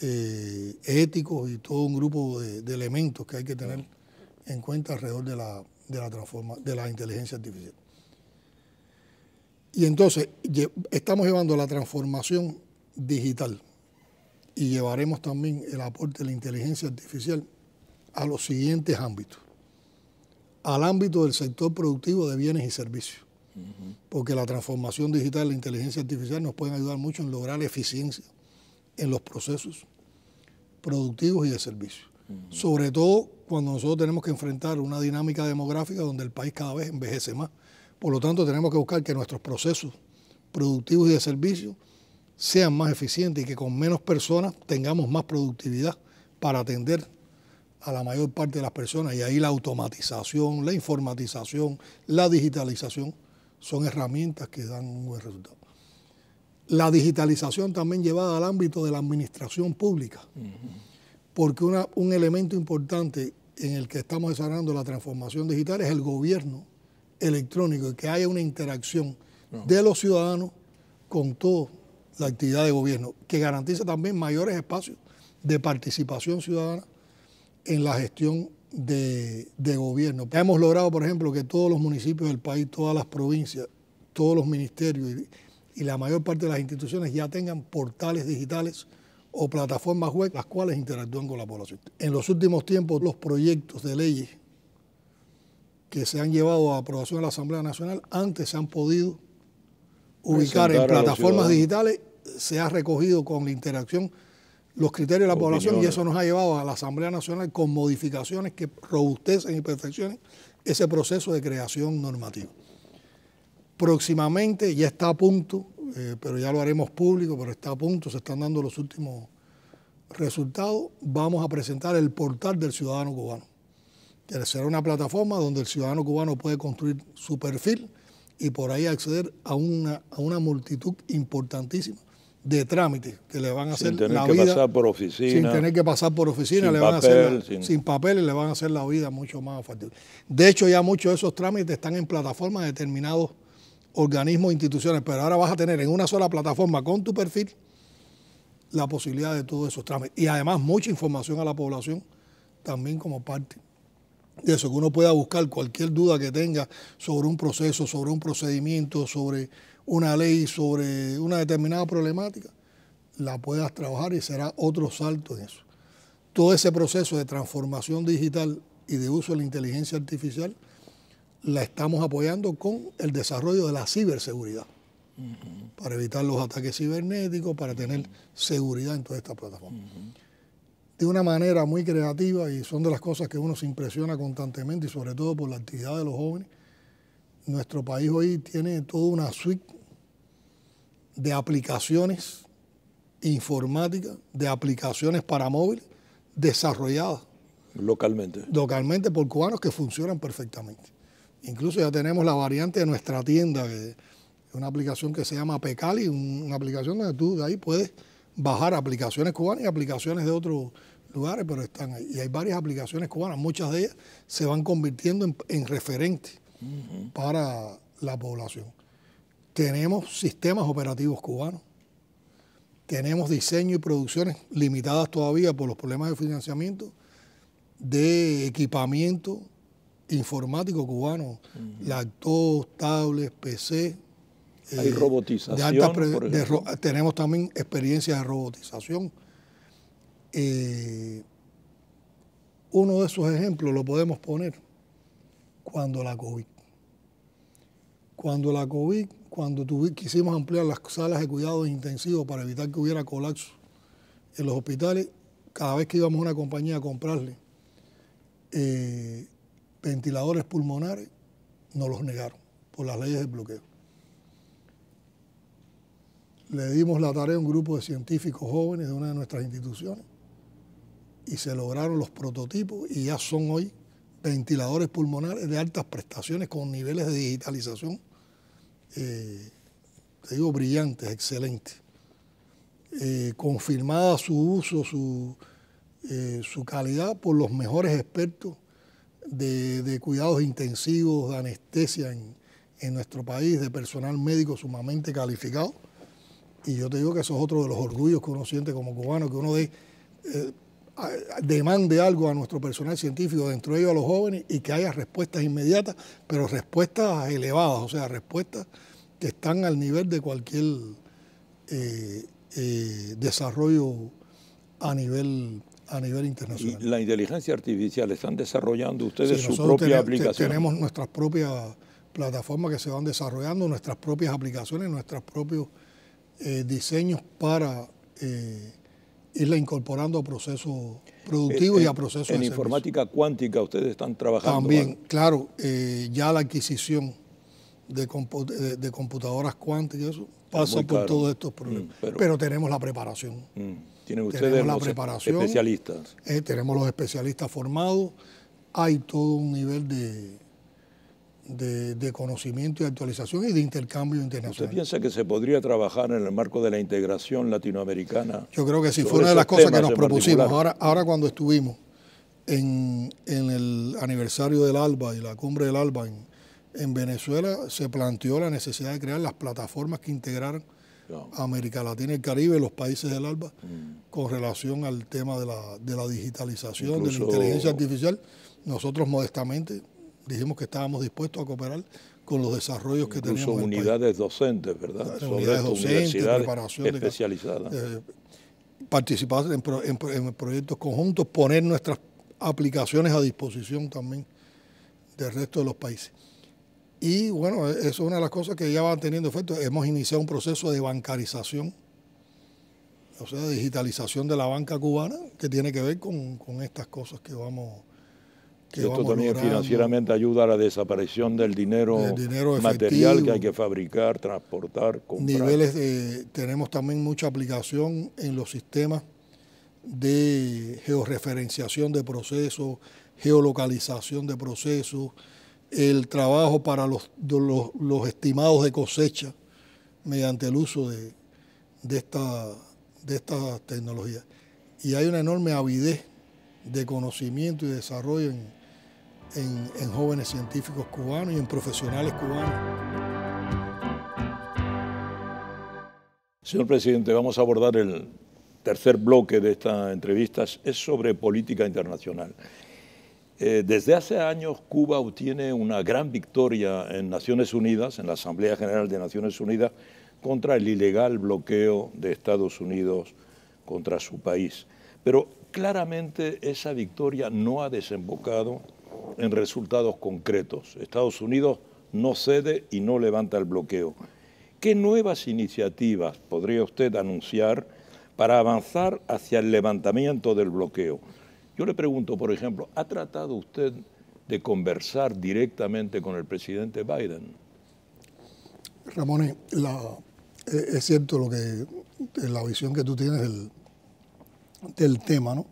eh, éticos y todo un grupo de elementos que hay que tener en cuenta alrededor de la, de la, transforma, de la inteligencia artificial. Y entonces estamos llevando la transformación digital y llevaremos también el aporte de la inteligencia artificial a los siguientes ámbitos. Al ámbito del sector productivo de bienes y servicios, porque la transformación digital y la inteligencia artificial nos pueden ayudar mucho en lograr eficiencia en los procesos productivos y de servicios, sobre todo cuando nosotros tenemos que enfrentar una dinámica demográfica donde el país cada vez envejece más. Por lo tanto, tenemos que buscar que nuestros procesos productivos y de servicio sean más eficientes y que con menos personas tengamos más productividad para atender a la mayor parte de las personas. Y ahí la automatización, la informatización, la digitalización son herramientas que dan un buen resultado. La digitalización también llevada al ámbito de la administración pública, porque un elemento importante en el que estamos desarrollando la transformación digital es el gobierno electrónico y que haya una interacción de los ciudadanos con toda la actividad de gobierno, que garantice también mayores espacios de participación ciudadana en la gestión de, gobierno. Hemos logrado, por ejemplo, que todos los municipios del país, todas las provincias, todos los ministerios y la mayor parte de las instituciones ya tengan portales digitales o plataformas web las cuales interactúan con la población. En los últimos tiempos, los proyectos de leyes que se han llevado a aprobación de la Asamblea Nacional antes se han podido ubicar en plataformas digitales, se ha recogido con la interacción los criterios de la población y eso nos ha llevado a la Asamblea Nacional con modificaciones que robustecen y perfeccionen ese proceso de creación normativa. Próximamente ya está a punto eh, pero ya lo haremos público, pero está a punto, se están dando los últimos resultados. Vamos a presentar el portal del ciudadano cubano, que será una plataforma donde el ciudadano cubano puede construir su perfil y por ahí acceder a una, a una multitud importantísima de trámites que le van a hacer sin tener que pasar por oficina sin tener que pasar por oficina le van a hacer sin, sin papeles le van a hacer la vida mucho más fácil de hecho ya muchos de esos trámites están en plataformas determinados organismos, instituciones, pero ahora vas a tener en una sola plataforma con tu perfil la posibilidad de todos esos trámites. Y además mucha información a la población también como parte de eso, que uno pueda buscar cualquier duda que tenga sobre un proceso, sobre un procedimiento, sobre una ley, sobre una determinada problemática, la puedas trabajar y será otro salto en eso. Todo ese proceso de transformación digital y de uso de la inteligencia artificial la estamos apoyando con el desarrollo de la ciberseguridad, para evitar los ataques cibernéticos, para tener seguridad en toda esta plataforma De una manera muy creativa y son de las cosas que uno se impresiona constantemente y sobre todo por la actividad de los jóvenes. Nuestro país hoy tiene toda una suite de aplicaciones informáticas, de aplicaciones para móviles desarrolladas. Localmente. Localmente por cubanos que funcionan perfectamente. Incluso ya tenemos la variante de nuestra tienda, una aplicación que se llama Pecali, una aplicación donde tú de ahí puedes bajar aplicaciones cubanas y aplicaciones de otros lugares, pero están ahí. Y hay varias aplicaciones cubanas, muchas de ellas se van convirtiendo en, referentes para la población. Tenemos sistemas operativos cubanos, tenemos diseño y producciones limitadas todavía por los problemas de financiamiento, de equipamiento, informático cubano, lactos, laptops, tablets, PC. Hay eh, robotización. tenemos también experiencia de robotización. Eh, uno de esos ejemplos lo podemos poner cuando la COVID. Cuando la COVID, cuando quisimos ampliar las salas de cuidado intensivo para evitar que hubiera colapso en los hospitales, cada vez que íbamos a una compañía a comprarle eh, ventiladores pulmonares, nos los negaron por las leyes de bloqueo. Le dimos la tarea a un grupo de científicos jóvenes de una de nuestras instituciones y se lograron los prototipos y ya son hoy ventiladores pulmonares de altas prestaciones con niveles de digitalización, eh, digo, brillantes, excelentes. Eh, confirmada su uso, eh, su calidad por los mejores expertos de, cuidados intensivos, de anestesia en, nuestro país, de personal médico sumamente calificado. Y yo te digo que eso es otro de los orgullos que uno siente como cubano, que uno de, eh, demande algo a nuestro personal científico, dentro de ellos a los jóvenes, y que haya respuestas inmediatas, pero respuestas elevadas, o sea, respuestas que están al nivel de cualquier eh, eh, desarrollo a nivel a nivel internacional. la inteligencia artificial, ¿están desarrollando ustedes su propia aplicación? Tenemos nuestras propias plataformas que se van desarrollando, nuestras propias aplicaciones, nuestros propios eh, diseños para eh, irla incorporando a procesos productivos y a eh, eh, procesos... En informática cuántica ustedes están trabajando. También, claro, ya la adquisición de, computadoras cuánticas, eso pasa por todos estos mm, problemas. pero, tenemos la preparación. Mm, tienen ustedes tenemos la preparación, especialistas. Eh, tenemos los especialistas formados. Hay todo un nivel de, de, conocimiento y actualización y de intercambio internacional. ¿Usted piensa que se podría trabajar en el marco de la integración latinoamericana? Yo creo que si fue una de las cosas que nos propusimos. Ahora, ahora cuando estuvimos en, en, el aniversario del ALBA y la cumbre del ALBA en, en Venezuela se planteó la necesidad de crear las plataformas que integraran América Latina y el Caribe, los países del ALBA, mm. con relación al tema de la, digitalización, de la inteligencia artificial. Nosotros modestamente dijimos que estábamos dispuestos a cooperar con los desarrollos que tenemos. En unidades docentes, ¿verdad? unidades docentes, preparación especializada. Eh, participar en proyectos conjuntos, poner nuestras aplicaciones a disposición también del resto de los países. Y bueno, e, eso es una de las cosas que ya van teniendo efecto. Hemos iniciado un proceso de bancarización, o sea, digitalización de la banca cubana, que tiene que ver con, estas cosas que vamos... Que esto también financieramente ayuda a la desaparición del dinero, dinero material que hay que fabricar, transportar, comprar. Niveles de, tenemos también mucha aplicación en los sistemas de georreferenciación de procesos, geolocalización de procesos, el trabajo para los, estimados de cosecha mediante el uso de, de esta, tecnología. Y hay una enorme avidez de conocimiento y desarrollo en, en jóvenes científicos cubanos y en profesionales cubanos. Señor presidente, vamos a abordar el tercer bloque de esta entrevista, es sobre política internacional. Eh, desde hace años Cuba obtiene una gran victoria en Naciones Unidas, en la Asamblea General de Naciones Unidas, contra el ilegal bloqueo de Estados Unidos contra su país. Pero claramente esa victoria no ha desembocado en resultados concretos. Estados Unidos no cede y no levanta el bloqueo. ¿Qué nuevas iniciativas podría usted anunciar para avanzar hacia el levantamiento del bloqueo? Yo le pregunto, por ejemplo, ¿ha tratado usted de conversar directamente con el presidente Biden? Ramón, eh, eh, es cierto lo que eh, la visión que tú tienes del, tema, ¿no?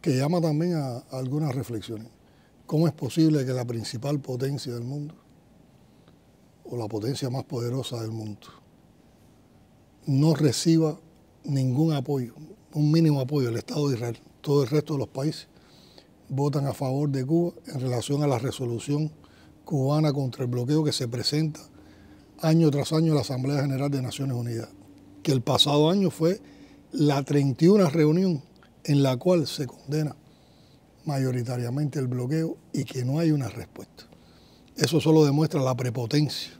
Que llama también a, a algunas reflexiones. ¿Cómo es posible que la principal potencia del mundo, o la potencia más poderosa del mundo, no reciba ningún apoyo, un mínimo apoyo del Estado de Israel? todo el resto de los países votan a favor de Cuba en relación a la resolución cubana contra el bloqueo que se presenta año tras año en la Asamblea General de Naciones Unidas, que el pasado año fue la 31 reunión en la cual se condena mayoritariamente el bloqueo y que no hay una respuesta. Eso solo demuestra la prepotencia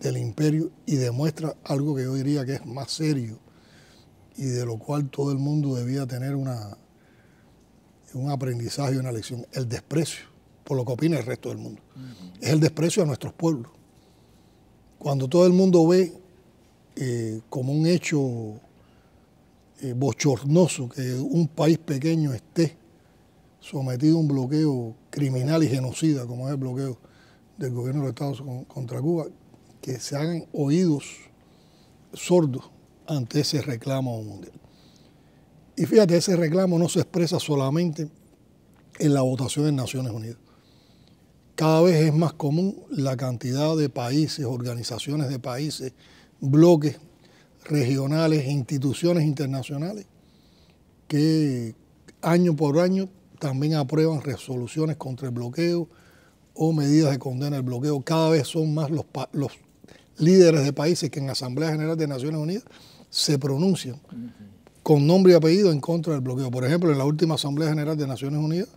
del imperio y demuestra algo que yo diría que es más serio y de lo cual todo el mundo debía tener una, un aprendizaje y una lección. El desprecio por lo que opina el resto del mundo. Es el desprecio a nuestros pueblos. Cuando todo el mundo ve eh, como un hecho eh, bochornoso que un país pequeño esté sometido a un bloqueo criminal y genocida, como es el bloqueo del gobierno de los Estados contra Cuba, que se hagan oídos sordos ante ese reclamo mundial. Y fíjate, ese reclamo no se expresa solamente en la votación en Naciones Unidas. Cada vez es más común la cantidad de países, organizaciones de países, bloques regionales, instituciones internacionales que año por año también aprueban resoluciones contra el bloqueo o medidas de condena al bloqueo. Cada vez son más los, los líderes de países que en Asamblea General de Naciones Unidas se pronuncian con nombre y apellido en contra del bloqueo. Por ejemplo, en la última Asamblea General de Naciones Unidas,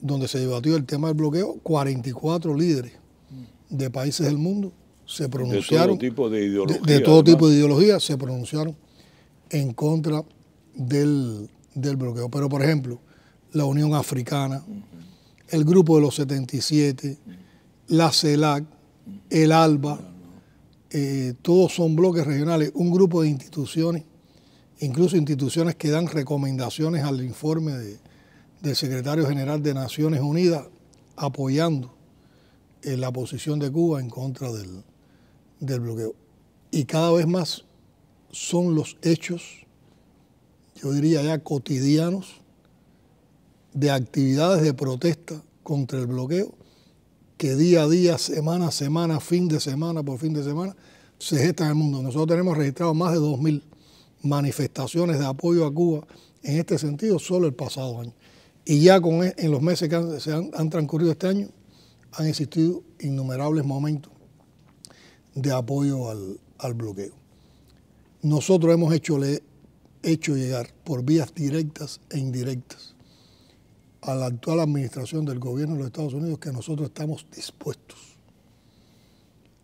donde se debatió el tema del bloqueo, 44 líderes de países del mundo se pronunciaron. De todo tipo de ideología. De, todo tipo de se pronunciaron en contra del, bloqueo. Pero, por ejemplo, la Unión Africana, el Grupo de los 77, la CELAC, el ALBA, eh, todos son bloques regionales, un grupo de instituciones incluso instituciones que dan recomendaciones al informe del secretario general de Naciones Unidas apoyando eh, la posición de Cuba en contra del, del bloqueo. Y cada vez más son los hechos, yo diría ya cotidianos, de actividades de protesta contra el bloqueo, que día a día, semana a semana, fin de semana por fin de semana, se gestan en el mundo. Nosotros tenemos registrado más de 2.000 manifestaciones de apoyo a Cuba en este sentido solo el pasado año. Y ya con, e, en los meses que han, se han, transcurrido este año, han existido innumerables momentos de apoyo al, bloqueo. Nosotros hemos hecho, le, hecho llegar por vías directas e indirectas a la actual administración del gobierno de los Estados Unidos que nosotros estamos dispuestos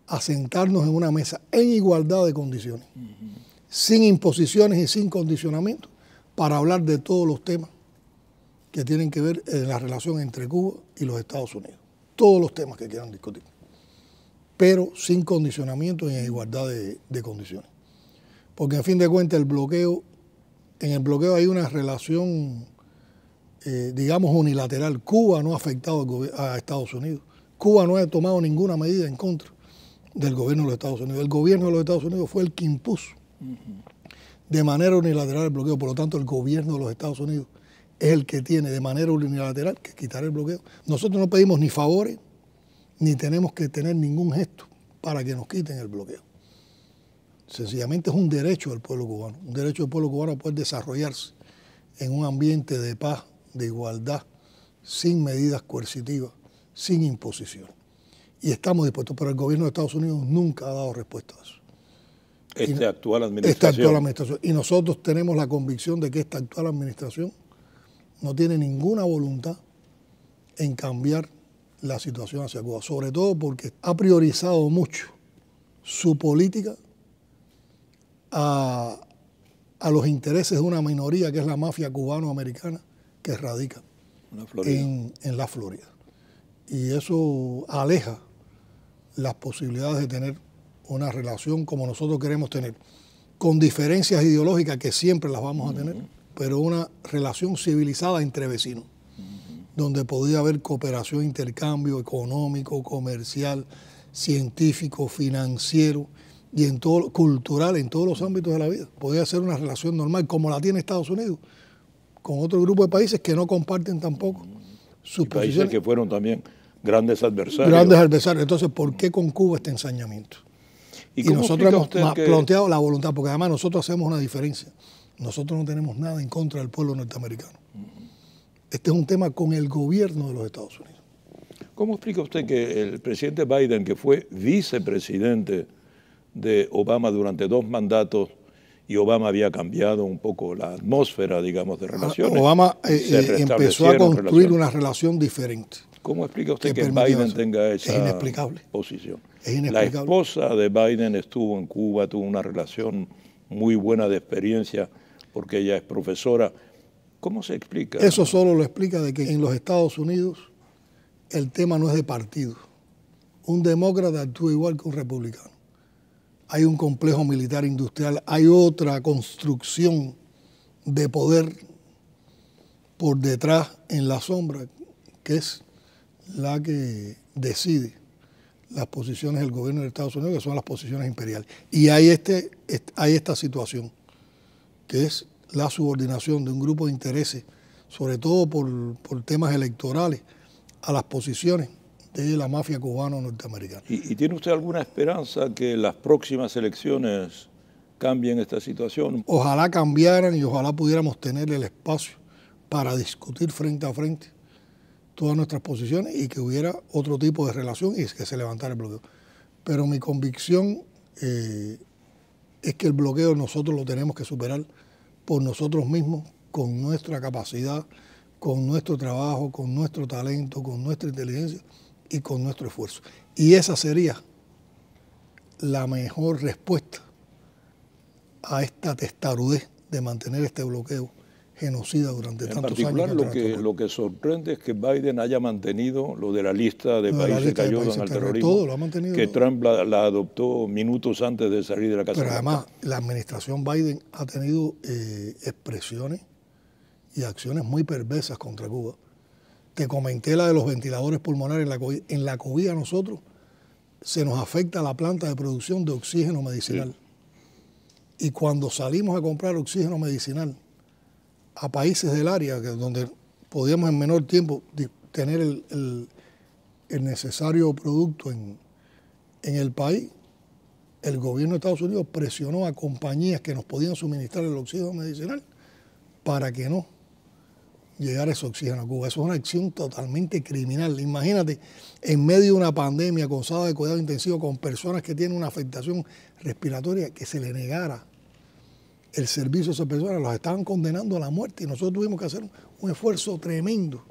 a sentarnos en una mesa en igualdad de condiciones sin imposiciones y sin condicionamiento, para hablar de todos los temas que tienen que ver en la relación entre Cuba y los Estados Unidos. Todos los temas que quieran discutir, pero sin condicionamiento y en igualdad de, condiciones. Porque en fin de cuentas el bloqueo, en el bloqueo hay una relación, eh, digamos, unilateral. Cuba no ha afectado a Estados Unidos. Cuba no ha tomado ninguna medida en contra del gobierno de los Estados Unidos. El gobierno de los Estados Unidos fue el que impuso de manera unilateral el bloqueo. Por lo tanto, el gobierno de los Estados Unidos es el que tiene de manera unilateral que quitar el bloqueo. Nosotros no pedimos ni favores, ni tenemos que tener ningún gesto para que nos quiten el bloqueo. Sencillamente es un derecho del pueblo cubano, un derecho del pueblo cubano a poder desarrollarse en un ambiente de paz, de igualdad, sin medidas coercitivas, sin imposición. Y estamos dispuestos, pero el gobierno de Estados Unidos nunca ha dado respuesta a eso. Esta actual administración. Y nosotros tenemos la convicción de que esta actual administración no tiene ninguna voluntad en cambiar la situación hacia Cuba, sobre todo porque ha priorizado mucho su política a, los intereses de una minoría que es la mafia cubano-americana que radica en, en la Florida. Y eso aleja las posibilidades de tener una relación como nosotros queremos tener, con diferencias ideológicas que siempre las vamos a tener, pero una relación civilizada entre vecinos, donde podía haber cooperación, intercambio económico, comercial, científico, financiero y en todo cultural, en todos los ámbitos de la vida. Podía ser una relación normal como la tiene Estados Unidos con otro grupo de países que no comparten tampoco sus países que fueron también grandes adversarios. Grandes adversarios. Entonces, ¿por qué con Cuba este ensañamiento? Y, nosotros hemos planteado la voluntad, porque además nosotros hacemos una diferencia. Nosotros no tenemos nada en contra del pueblo norteamericano. Este es un tema con el gobierno de los Estados Unidos. ¿Cómo explica usted que el presidente Biden, que fue vicepresidente de Obama durante dos mandatos, y Obama había cambiado un poco la atmósfera, digamos, de ah, relaciones. Obama eh, eh, empezó a construir una relación diferente. ¿Cómo explica usted que, Biden tenga esa inexplicable. posición? Es inexplicable. La esposa de Biden estuvo en Cuba, tuvo una relación muy buena de experiencia porque ella es profesora. ¿Cómo se explica? Eso solo lo explica de que en los Estados Unidos el tema no es de partido. Un demócrata actúa igual que un republicano. Hay un complejo militar industrial, hay otra construcción de poder por detrás en la sombra, que es la que decide las posiciones del gobierno de Estados Unidos, que son las posiciones imperiales. Y hay, este, hay esta situación, que es la subordinación de un grupo de intereses, sobre todo por, temas electorales, a las posiciones de la mafia cubana norteamericana ¿Y tiene usted alguna esperanza que las próximas elecciones cambien esta situación? Ojalá cambiaran y ojalá pudiéramos tener el espacio para discutir frente a frente todas nuestras posiciones y que hubiera otro tipo de relación y que se levantara el bloqueo. Pero mi convicción eh, es que el bloqueo nosotros lo tenemos que superar por nosotros mismos, con nuestra capacidad, con nuestro trabajo, con nuestro talento, con nuestra inteligencia y con nuestro esfuerzo. Y esa sería la mejor respuesta a esta testarudez de mantener este bloqueo genocida durante tantos años. En particular, lo que, lo que sorprende es que Biden haya mantenido lo de la lista de, países, que de al terrorismo, que Trump la, adoptó minutos antes de salir de la Casa Pero además, la administración Biden ha tenido eh, expresiones y acciones muy perversas contra Cuba. Te comenté la de los ventiladores pulmonares en la COVID. En la COVID a nosotros se nos afecta la planta de producción de oxígeno medicinal. Y cuando salimos a comprar oxígeno medicinal, a países del área donde podíamos en menor tiempo tener el, necesario producto en, el país, el gobierno de Estados Unidos presionó a compañías que nos podían suministrar el oxígeno medicinal para que no llegara ese oxígeno a Cuba. Eso es una acción totalmente criminal. Imagínate, en medio de una pandemia con de cuidado intensivo, con personas que tienen una afectación respiratoria, que se le negara el servicio a esas personas, los estaban condenando a la muerte y nosotros tuvimos que hacer un, esfuerzo tremendo.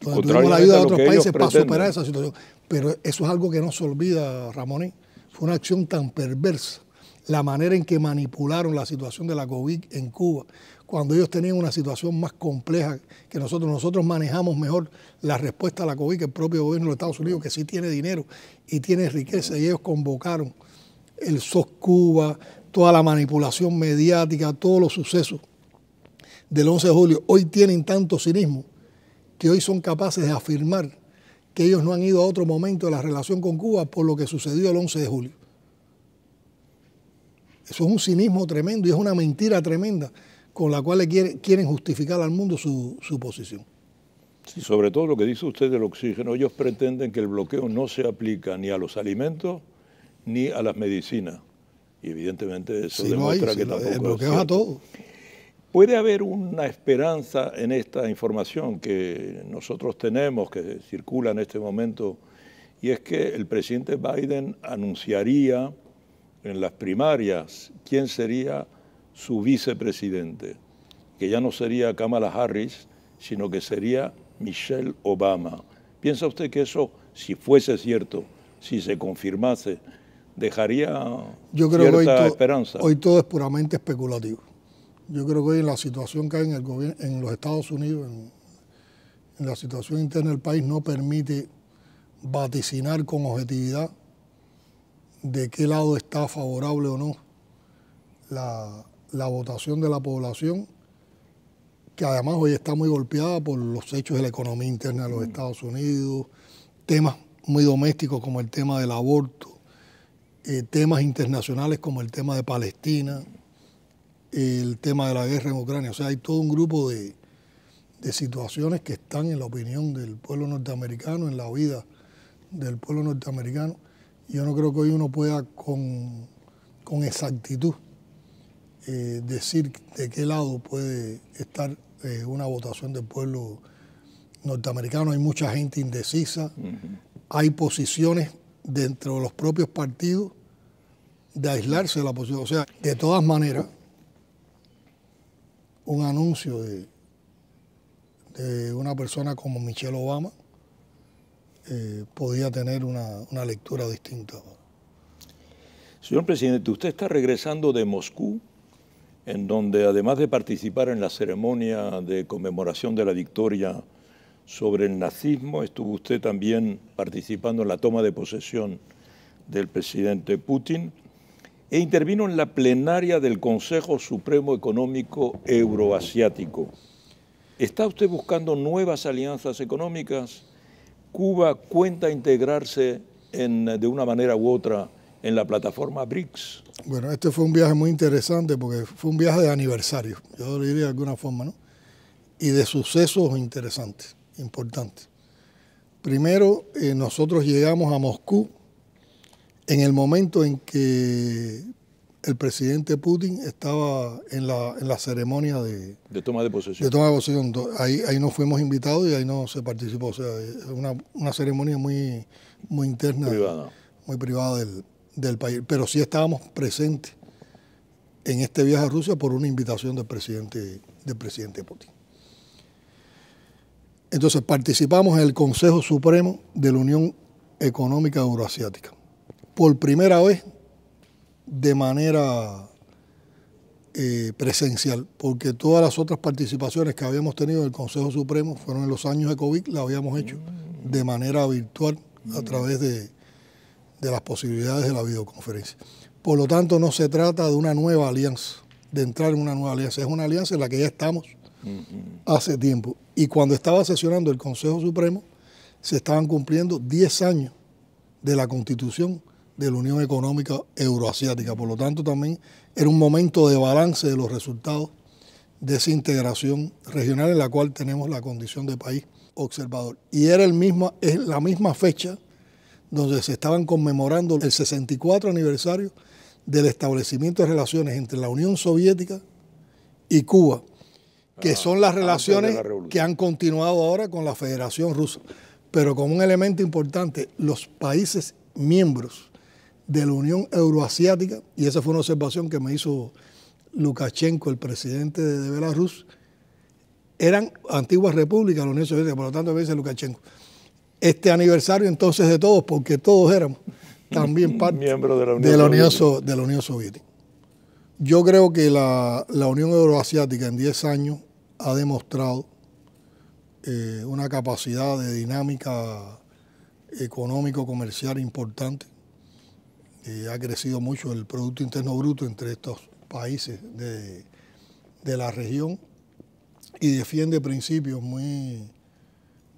Donde tuvimos la ayuda de otros países para superar esa situación. Pero eso es algo que no se olvida, ramón ¿eh? Fue una acción tan perversa, la manera en que manipularon la situación de la COVID en Cuba, cuando ellos tenían una situación más compleja que nosotros. Nosotros manejamos mejor la respuesta a la COVID que el propio gobierno de Estados Unidos, que sí tiene dinero y tiene riqueza, y ellos convocaron el SOS Cuba, toda la manipulación mediática, todos los sucesos del 11 de julio, hoy tienen tanto cinismo que hoy son capaces de afirmar que ellos no han ido a otro momento de la relación con Cuba por lo que sucedió el 11 de julio. Eso es un cinismo tremendo y es una mentira tremenda con la cual quieren justificar al mundo su, posición. sobre todo lo que dice usted del oxígeno, ellos pretenden que el bloqueo no se aplica ni a los alimentos ni a las medicinas. Y evidentemente eso demuestra que tampoco. a todo. Puede haber una esperanza en esta información que nosotros tenemos, que circula en este momento, y es que el presidente Biden anunciaría en las primarias quién sería su vicepresidente, que ya no sería Kamala Harris, sino que sería Michelle Obama. ¿Piensa usted que eso, si fuese cierto, si se confirmase, dejaría Yo creo cierta esperanza. Hoy todo es puramente especulativo. Yo creo que hoy en la situación que hay en, el en los Estados Unidos, en, la situación interna del país, no permite vaticinar con objetividad de qué lado está favorable o no la, votación de la población, que además hoy está muy golpeada por los hechos de la economía interna de los mm. Estados Unidos, temas muy domésticos como el tema del aborto, eh, temas internacionales como el tema de Palestina, el tema de la guerra en Ucrania. O sea, hay todo un grupo de, situaciones que están en la opinión del pueblo norteamericano, en la vida del pueblo norteamericano. Yo no creo que hoy uno pueda con, con exactitud eh, decir de qué lado puede estar eh, una votación del pueblo norteamericano. Hay mucha gente indecisa, hay posiciones dentro de los propios partidos de aislarse de la posición. O sea, de todas maneras, un anuncio de, una persona como Michelle Obama eh, podía tener una, una lectura distinta. Señor presidente, usted está regresando de Moscú, en donde además de participar en la ceremonia de conmemoración de la victoria sobre el nazismo, estuvo usted también participando en la toma de posesión del presidente Putin, e intervino en la plenaria del Consejo Supremo Económico Euroasiático. ¿Está usted buscando nuevas alianzas económicas? ¿Cuba cuenta integrarse de una manera u otra en la plataforma BRICS? Bueno, este fue un viaje muy interesante porque fue un viaje de aniversario, yo lo diría de alguna forma, ¿no? Y de sucesos interesantes importante. Primero, eh, nosotros llegamos a Moscú en el momento en que el presidente Putin estaba en la, ceremonia de, toma de posesión. Ahí, no fuimos invitados y ahí no se participó. O sea, una, una ceremonia muy, muy interna, muy privada del, país. Pero sí estábamos presentes en este viaje a Rusia por una invitación del presidente, del presidente Putin. Entonces participamos en el Consejo Supremo de la Unión Económica Euroasiática. Por primera vez de manera eh, presencial, porque todas las otras participaciones que habíamos tenido en el Consejo Supremo fueron en los años de COVID, la habíamos hecho de manera virtual a través de las posibilidades de la videoconferencia. Por lo tanto, no se trata de una nueva alianza, de entrar en una nueva alianza, es una alianza en la que ya estamos Mm, mm. hace tiempo. Y cuando estaba sesionando el Consejo Supremo, se estaban cumpliendo 10 años de la constitución de la Unión Económica Euroasiática. Por lo tanto, también era un momento de balance de los resultados de esa integración regional en la cual tenemos la condición de país observador. Y era el la misma fecha donde se estaban conmemorando el 64 aniversario del establecimiento de relaciones entre la Unión Soviética y Cuba que ah, son las relaciones que han continuado ahora con la Federación Rusa. Pero con un elemento importante, los países miembros de la Unión Euroasiática, y esa fue una observación que me hizo Lukashenko, el presidente de Belarus, eran antiguas repúblicas de la Unión Soviética, por lo tanto me dice Lukashenko, este aniversario entonces de todos, porque todos éramos también parte de, la Unión, Soviética. Yo creo que la, la Unión Euroasiática en 10 años ha demostrado eh, una capacidad de dinámica económico-comercial importante. Eh, ha crecido mucho el Producto Interno Bruto entre estos países de, la región y defiende principios muy,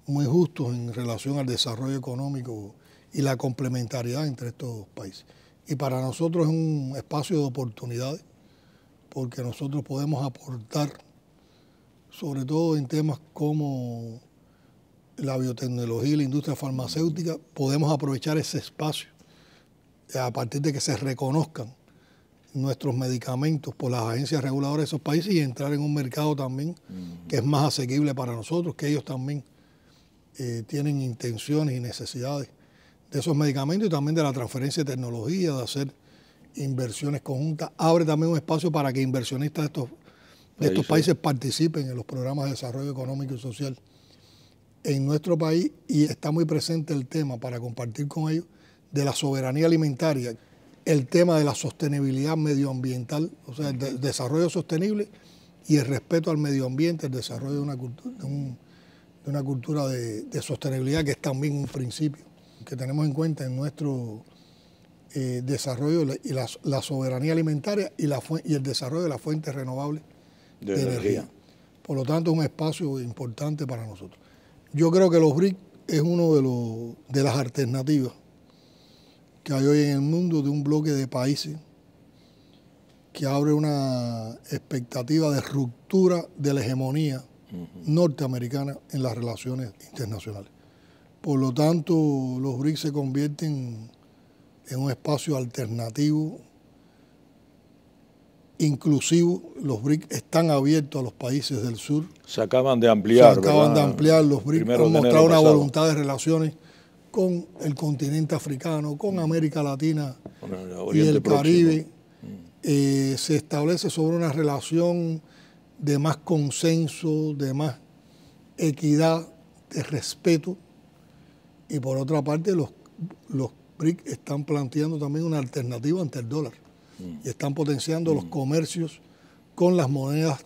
muy justos en relación al desarrollo económico y la complementariedad entre estos países. Y para nosotros es un espacio de oportunidades porque nosotros podemos aportar sobre todo en temas como la biotecnología y la industria farmacéutica, podemos aprovechar ese espacio eh, a partir de que se reconozcan nuestros medicamentos por las agencias reguladoras de esos países y entrar en un mercado también que es más asequible para nosotros, que ellos también eh, tienen intenciones y necesidades de esos medicamentos y también de la transferencia de tecnología, de hacer inversiones conjuntas. Abre también un espacio para que inversionistas de estos estos países participen en los programas de desarrollo económico y social en nuestro país y está muy presente el tema para compartir con ellos de la soberanía alimentaria, el tema de la sostenibilidad medioambiental, o sea, el desarrollo sostenible y el respeto al medio ambiente, el desarrollo de una cultura, de, sostenibilidad que es también un principio que tenemos en cuenta en nuestro eh, desarrollo y la, soberanía alimentaria y el desarrollo de las fuentes renovables de, energía. Por lo tanto, es un espacio importante para nosotros. Yo creo que los BRICS es uno de, los, de las alternativas que hay hoy en el mundo de un bloque de países que abre una expectativa de ruptura de la hegemonía norteamericana en las relaciones internacionales. Por lo tanto, los BRICS se convierten en un espacio alternativo Inclusivo los BRIC están abiertos a los países del sur. Se acaban de ampliar. Se acaban de ampliar los BRIC. Primero han mostrado una voluntad de relaciones con el continente africano, con mm. América Latina y el Caribe. Mm. Eh, se establece sobre una relación de más consenso, de más equidad, de respeto. Y por otra parte, los, los BRIC están planteando también una alternativa ante el dólar. Y están potenciando los comercios con las monedas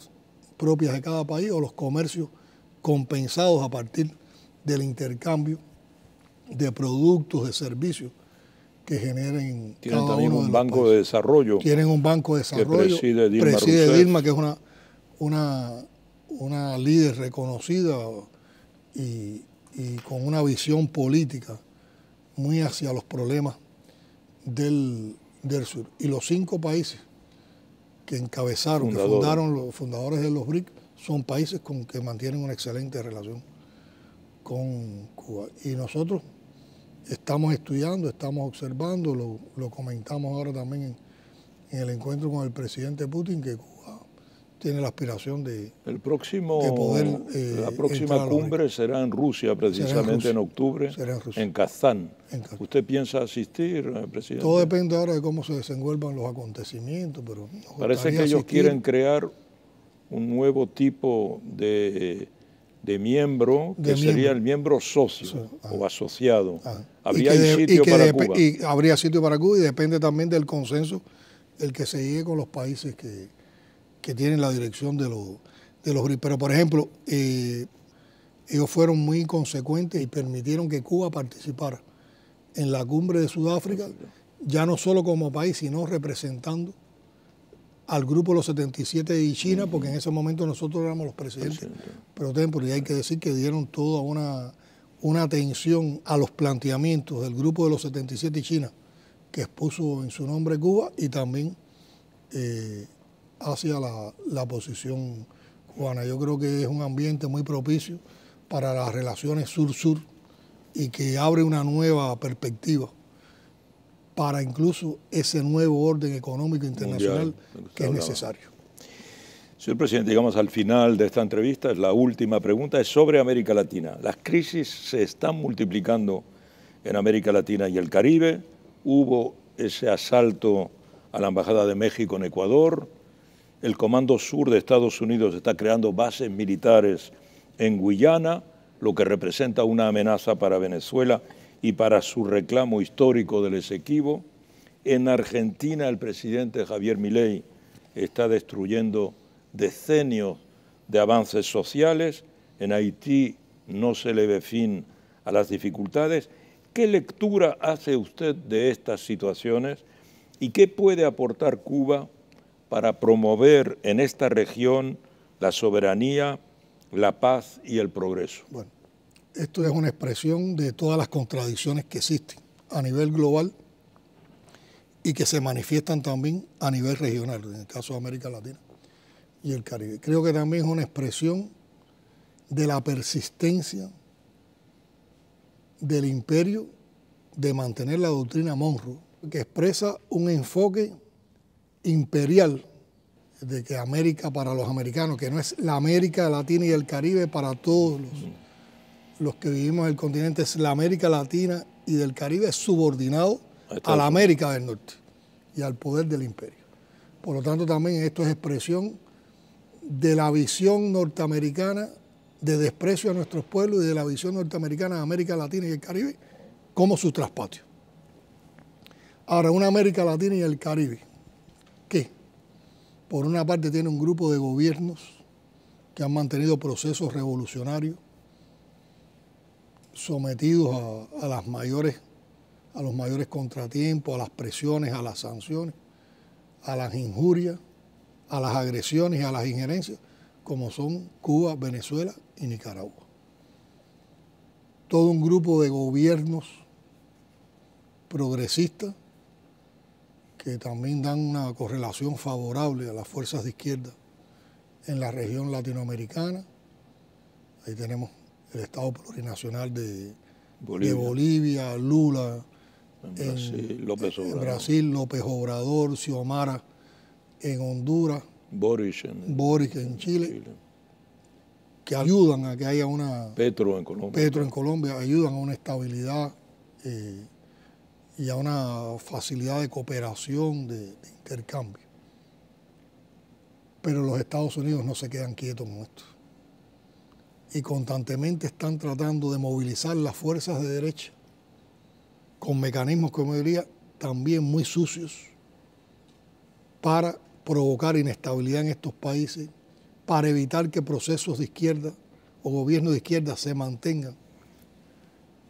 propias de cada país o los comercios compensados a partir del intercambio de productos, de servicios que generen. Tienen también un banco de desarrollo. Tienen un banco de desarrollo. preside Dilma, Dilma que es una, una, una líder reconocida y, con una visión política muy hacia los problemas del, del Sur y los cinco países que encabezaron, que fundaron los fundadores de los BRIC, son países con que mantienen una excelente relación con Cuba. Y nosotros estamos estudiando, estamos observando, lo, comentamos ahora también en, el encuentro con el presidente Putin, que tiene la aspiración de, el próximo, eh, la próxima cumbre será en Rusia, precisamente en, octubre, en, Kazán. ¿Usted piensa asistir, eh, presidente? Todo depende ahora de cómo se desenvuelvan los acontecimientos, pero... Parece que ellos quieren crear un nuevo tipo de miembro, que sería el miembro socio ah. o asociado. Ah. Habría sitio para Cuba. habría sitio para Cuba y depende también del consenso el que se llegue con los países que, que tienen la dirección de los, de los Pero, por ejemplo, eh, ellos fueron muy consecuentes y permitieron que Cuba participara en la cumbre de Sudáfrica, ya no solo como país, sino representando al grupo de los 77 y China, porque en ese momento nosotros éramos los presidentes Pero y hay que decir que dieron toda una, atención a los planteamientos del grupo de los 77 y China, que expuso en su nombre Cuba y también eh, hacia la, posición cubana. Yo creo que es un ambiente muy propicio para las relaciones sur-sur y que abre una nueva perspectiva para incluso ese nuevo orden económico internacional que es necesario. Señor presidente, digamos al final de esta entrevista. ...es La última pregunta es sobre América Latina. Las crisis se están multiplicando en América Latina y el Caribe. Hubo ese asalto a la Embajada de México en Ecuador el Comando Sur de Estados Unidos está creando bases militares en Guyana, lo que representa una amenaza para Venezuela y para su reclamo histórico del Esequibo. En Argentina el presidente Javier Milei está destruyendo decenios de avances sociales. En Haití no se le ve fin a las dificultades. ¿Qué lectura hace usted de estas situaciones y qué puede aportar Cuba? para promover en esta región la soberanía, la paz y el progreso. Bueno, esto es una expresión de todas las contradicciones que existen a nivel global y que se manifiestan también a nivel regional, en el caso de América Latina y el Caribe. Creo que también es una expresión de la persistencia del imperio de mantener la doctrina Monroe, que expresa un enfoque imperial de que América para los americanos, que no es la América Latina y el Caribe para todos los, que vivimos en el continente, es la América Latina y del Caribe subordinado a la América del Norte y al poder del imperio. Por lo tanto, también esto es expresión de la visión norteamericana de desprecio a nuestros pueblos y de la visión norteamericana de América Latina y el Caribe como su traspatio. Ahora, una América Latina y el Caribe por una parte tiene un grupo de gobiernos que han mantenido procesos revolucionarios sometidos a, las mayores, a los mayores contratiempos, a las presiones, a las sanciones, a las injurias, a las agresiones y a las injerencias, como son Cuba, Venezuela y Nicaragua. Todo un grupo de gobiernos progresistas que también dan una correlación favorable a las fuerzas de izquierda en la región latinoamericana. Ahí tenemos el Estado plurinacional de Bolivia, Lula, en Brasil, López Obrador. En Xiomara en Honduras, Boris en, Chile, que ayudan a que haya una... Petro en Colombia. Petro en Colombia, ayudan a una estabilidad eh, y a una facilidad de cooperación, de, intercambio. Pero los Estados Unidos no se quedan quietos con esto. Y constantemente están tratando de movilizar las fuerzas de derecha con mecanismos, como diría, también muy sucios para provocar inestabilidad en estos países, para evitar que procesos de izquierda o gobiernos de izquierda se mantengan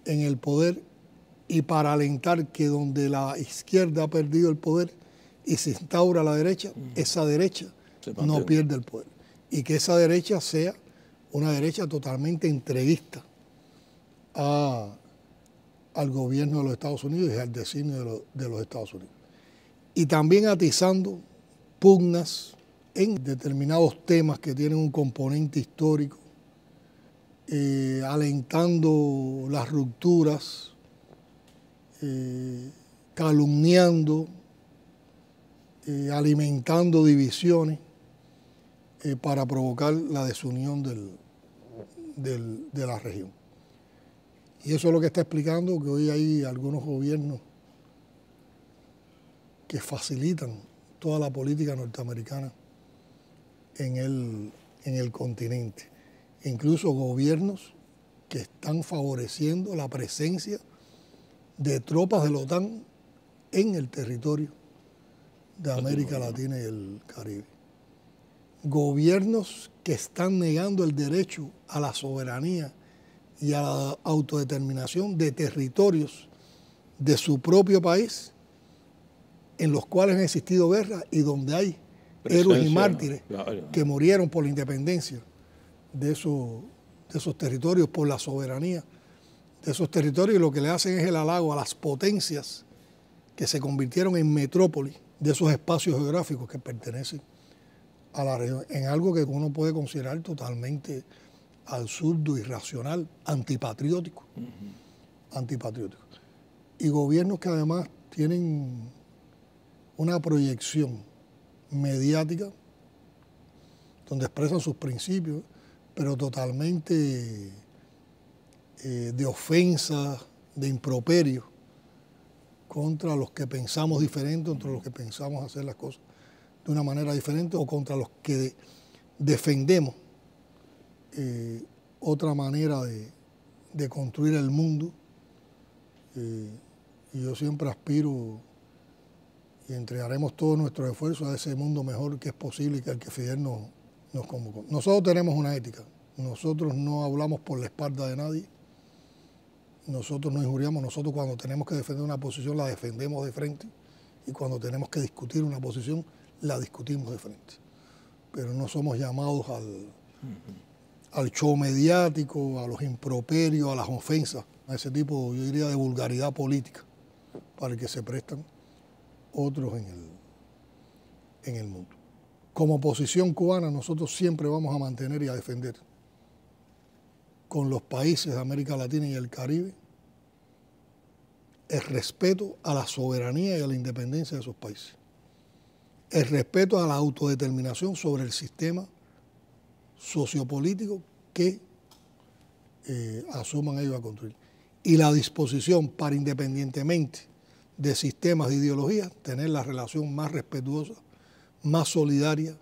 en el poder y para alentar que donde la izquierda ha perdido el poder y se instaura la derecha, esa derecha no pierde el poder. Y que esa derecha sea una derecha totalmente entreguista al gobierno de los Estados Unidos y al designio de, los Estados Unidos. Y también atizando pugnas en determinados temas que tienen un componente histórico, eh, alentando las rupturas eh, calumniando, eh, alimentando divisiones eh, para provocar la desunión de la región. Y eso es lo que está explicando que hoy hay algunos gobiernos que facilitan toda la política norteamericana en el, en el continente. Incluso gobiernos que están favoreciendo la presencia de tropas de la OTAN en el territorio de América Latina y el Caribe. Gobiernos que están negando el derecho a la soberanía y a la autodeterminación de territorios de su propio país en los cuales han existido guerras y donde hay héroes y mártires que murieron por la independencia de de esos territorios, por la soberanía de sus territorios y lo que le hacen es el halago a las potencias que se convirtieron en metrópolis de esos espacios geográficos que pertenecen a la región, en algo que uno puede considerar totalmente absurdo, irracional, antipatriótico. Antipatriótico. Y gobiernos que además tienen una proyección mediática donde expresan sus principios, pero totalmente eh, de ofensas, de improperio contra los que pensamos diferente, contra los que pensamos hacer las cosas de una manera diferente o contra los que defendemos eh, otra manera de, construir el mundo. Eh, y yo siempre aspiro y entregaremos todos nuestros esfuerzos a ese mundo mejor que es posible y que el que Fidel nos convocó. Nosotros tenemos una ética. Nosotros no hablamos por la espalda de nadie nosotros no injuriamos, nosotros cuando tenemos que defender una posición la defendemos de frente y cuando tenemos que discutir una posición la discutimos de frente. Pero no somos llamados al, al show mediático, a los improperios, a las ofensas, a ese tipo, yo diría, de vulgaridad política para que se prestan otros en el, en el mundo. Como oposición cubana nosotros siempre vamos a mantener y a defender con los países de América Latina y el Caribe el respeto a la soberanía y a la independencia de esos países, el respeto a la autodeterminación sobre el sistema sociopolítico que eh, asuman ellos a construir y la disposición para independientemente de sistemas de ideología, tener la relación más respetuosa, más solidaria,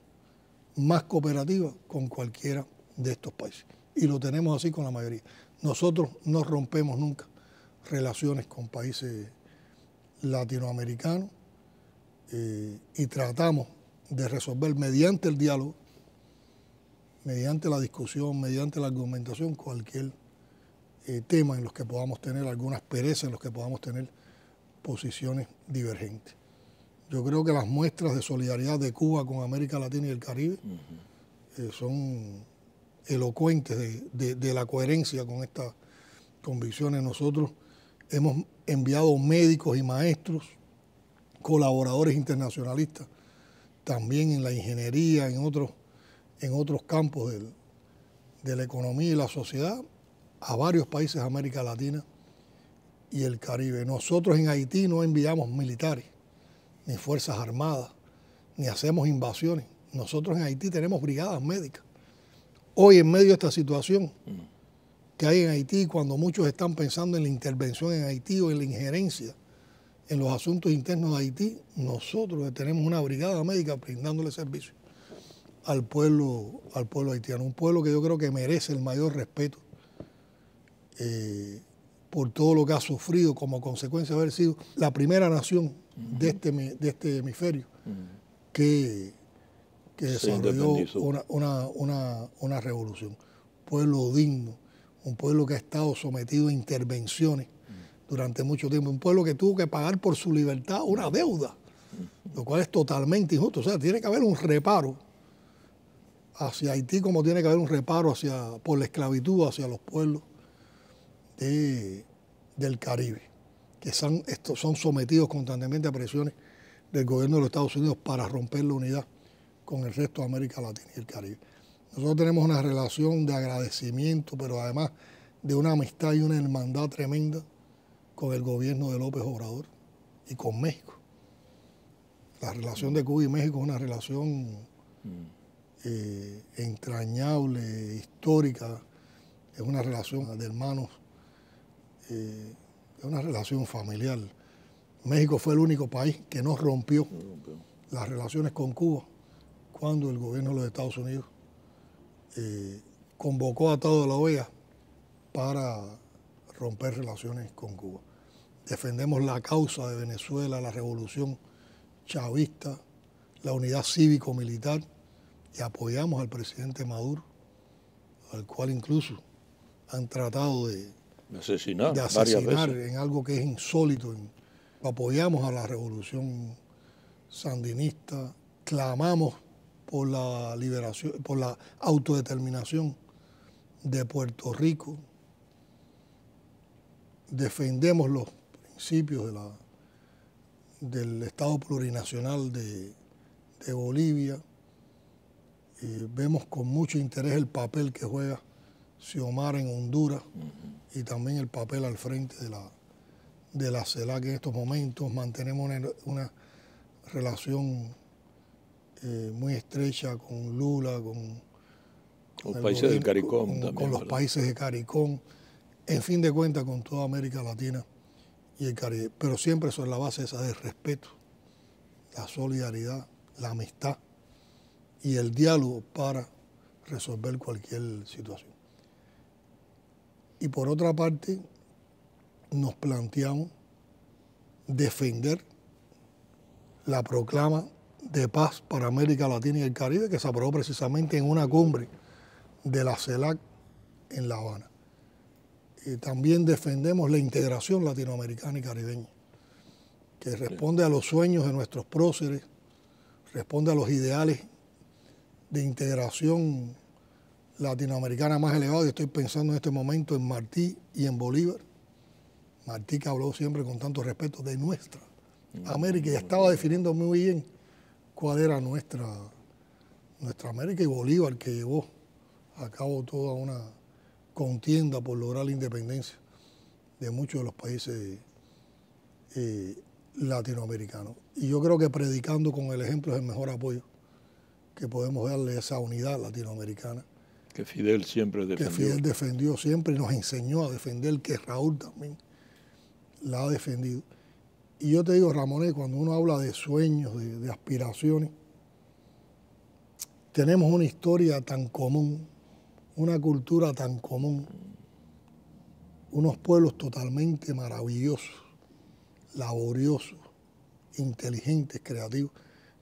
más cooperativa con cualquiera de estos países y lo tenemos así con la mayoría. Nosotros no rompemos nunca relaciones con países latinoamericanos eh, y tratamos de resolver mediante el diálogo, mediante la discusión, mediante la argumentación, cualquier eh, tema en los que podamos tener algunas perezas, en los que podamos tener posiciones divergentes. Yo creo que las muestras de solidaridad de Cuba con América Latina y el Caribe eh, son elocuente de, la coherencia con estas convicciones. Nosotros hemos enviado médicos y maestros, colaboradores internacionalistas, también en la ingeniería, en otros, en otros campos de la economía y la sociedad, a varios países de América Latina y el Caribe. Nosotros en Haití no enviamos militares, ni fuerzas armadas, ni hacemos invasiones. Nosotros en Haití tenemos brigadas médicas hoy en medio de esta situación que hay en Haití, cuando muchos están pensando en la intervención en Haití o en la injerencia en los asuntos internos de Haití, nosotros tenemos una brigada médica brindándole servicio al pueblo, al pueblo haitiano, un pueblo que yo creo que merece el mayor respeto eh, por todo lo que ha sufrido como consecuencia de haber sido la primera nación de, este, de este hemisferio que que desarrolló una, una, revolución. pueblo digno, un pueblo que ha estado sometido a intervenciones durante mucho tiempo, un pueblo que tuvo que pagar por su libertad una deuda, lo cual es totalmente injusto. O sea, tiene que haber un reparo hacia Haití como tiene que haber un reparo hacia, por la esclavitud hacia los pueblos del Caribe, que son, son sometidos constantemente a presiones del gobierno de los Estados Unidos para romper la unidad con el resto de América Latina y el Caribe. Nosotros tenemos una relación de agradecimiento, pero además de una amistad y una hermandad tremenda con el gobierno de López Obrador y con México. La relación de Cuba y México es una relación mm. eh, entrañable, histórica, es una relación de hermanos, eh, es una relación familiar. México fue el único país que no rompió las relaciones con Cuba cuando el gobierno de los Estados Unidos eh, convocó a toda la OEA para romper relaciones con Cuba. Defendemos la causa de Venezuela, la revolución chavista, la unidad cívico-militar y apoyamos al presidente Maduro, al cual incluso han tratado de, asesinar, de asesinar en algo que es insólito. Apoyamos a la revolución sandinista, clamamos por la liberación, por la autodeterminación de Puerto Rico. Defendemos los principios de la, del Estado plurinacional de, Bolivia. Y eh, vemos con mucho interés el papel que juega Xiomara en Honduras y también el papel al frente de la, de la CELAC en estos momentos. Mantenemos una relación eh, muy estrecha con Lula, con, los países de CARICOM. los países de CARICOM, en fin de cuentas con toda América Latina y el Caribe. Pero siempre sobre la base esa ese respeto, la solidaridad, la amistad y el diálogo para resolver cualquier situación. Y por otra parte, nos planteamos defender la proclama de Paz para América Latina y el Caribe, que se aprobó precisamente en una cumbre de la CELAC en La Habana. Y también defendemos la integración latinoamericana y caribeña, que responde a los sueños de nuestros próceres, responde a los ideales de integración latinoamericana más elevados. Estoy pensando en este momento en Martí y en Bolívar. Martí que habló siempre con tanto respeto de nuestra mm, América y estaba definiendo muy bien cuál nuestra, nuestra América y Bolívar que llevó a cabo toda una contienda por lograr la independencia de muchos de los países eh, latinoamericanos. Y yo creo que predicando con el ejemplo es el mejor apoyo que podemos darle a esa unidad latinoamericana. Que Fidel siempre defendió. Que Fidel defendió siempre y nos enseñó a defender, que Raúl también la ha defendido. Y yo te digo, Ramoné, cuando uno habla de sueños, de aspiraciones, tenemos una historia tan común, una cultura tan común, unos pueblos totalmente maravillosos, laboriosos, inteligentes, creativos.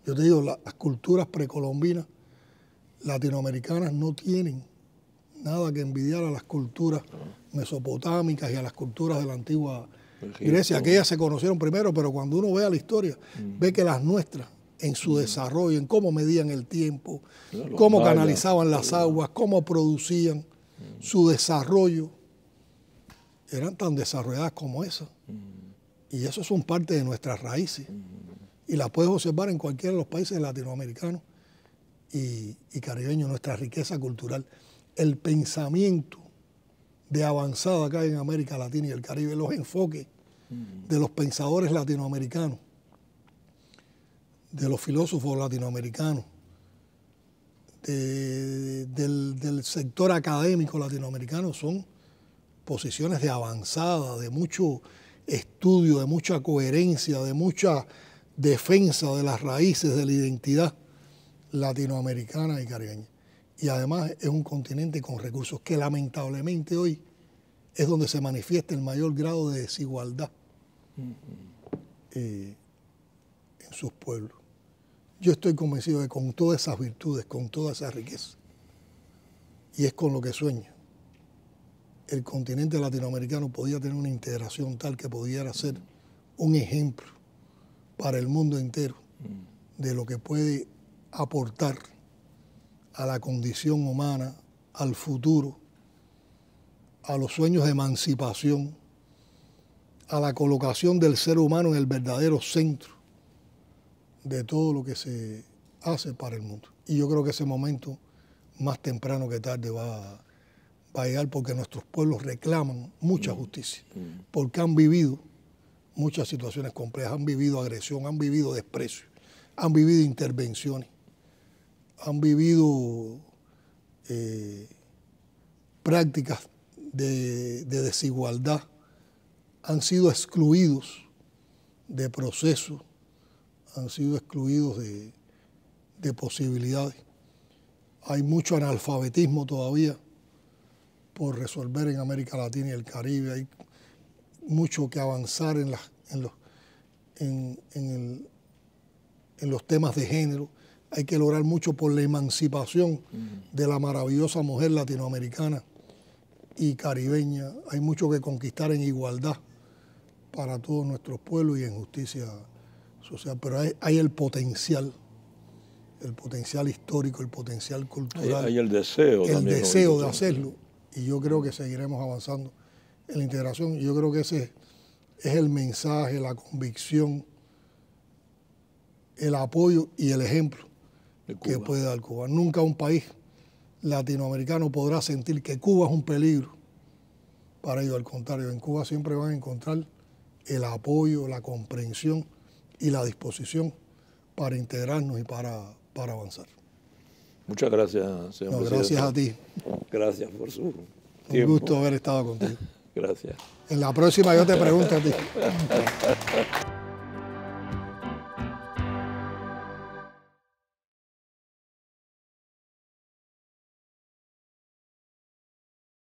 Yo te digo, las culturas precolombinas latinoamericanas no tienen nada que envidiar a las culturas mesopotámicas y a las culturas de la antigua Grecia, aquellas se conocieron primero, pero cuando uno ve a la historia, mm. ve que las nuestras, en su mm. desarrollo, en cómo medían el tiempo, cómo canalizaban las aguas, cómo producían mm. su desarrollo, eran tan desarrolladas como esas. Y eso son parte de nuestras raíces. Y las puedes observar en cualquiera de los países latinoamericanos y, y caribeños, nuestra riqueza cultural, el pensamiento de avanzada acá en América Latina y el Caribe, los enfoques mm. de los pensadores latinoamericanos, de los filósofos latinoamericanos, del, del, sector académico latinoamericano son posiciones de avanzada, de mucho estudio, de mucha coherencia, de mucha defensa de las raíces de la identidad latinoamericana y caribeña y además es un continente con recursos que lamentablemente hoy es donde se manifiesta el mayor grado de desigualdad eh, en sus pueblos. Yo estoy convencido de que con todas esas virtudes, con toda esa riqueza, y es con lo que sueño, el continente latinoamericano podía tener una integración tal que pudiera ser un ejemplo para el mundo entero de lo que puede aportar a la condición humana, al futuro, a los sueños de emancipación, a la colocación del ser humano en el verdadero centro de todo lo que se hace para el mundo. Y yo creo que ese momento, más temprano que tarde, va a, llegar porque nuestros pueblos reclaman mucha mm, justicia, mm. porque han vivido muchas situaciones complejas, han vivido agresión, han vivido desprecio, han vivido intervenciones han vivido eh, prácticas de, desigualdad, han sido excluidos de procesos, han sido excluidos de, posibilidades. Hay mucho analfabetismo todavía por resolver en América Latina y el Caribe. Hay mucho que avanzar en, los temas de género hay que lograr mucho por la emancipación de la maravillosa mujer latinoamericana y caribeña. Hay mucho que conquistar en igualdad para todos nuestros pueblos y en justicia social, pero hay, el potencial, el potencial histórico, el potencial cultural. Hay, el deseo. El deseo de hacerlo y yo creo que seguiremos avanzando en la integración. Yo creo que ese es el mensaje, la convicción, el apoyo y el ejemplo que puede dar Cuba. Nunca un país latinoamericano podrá sentir que Cuba es un peligro para ellos. Al contrario, en Cuba siempre van a encontrar el apoyo, la comprensión y la disposición para integrarnos y para, para avanzar. Muchas gracias, señor no, Gracias a ti. Gracias por su tiempo. Un gusto haber estado contigo. gracias. En la próxima yo te pregunto a ti.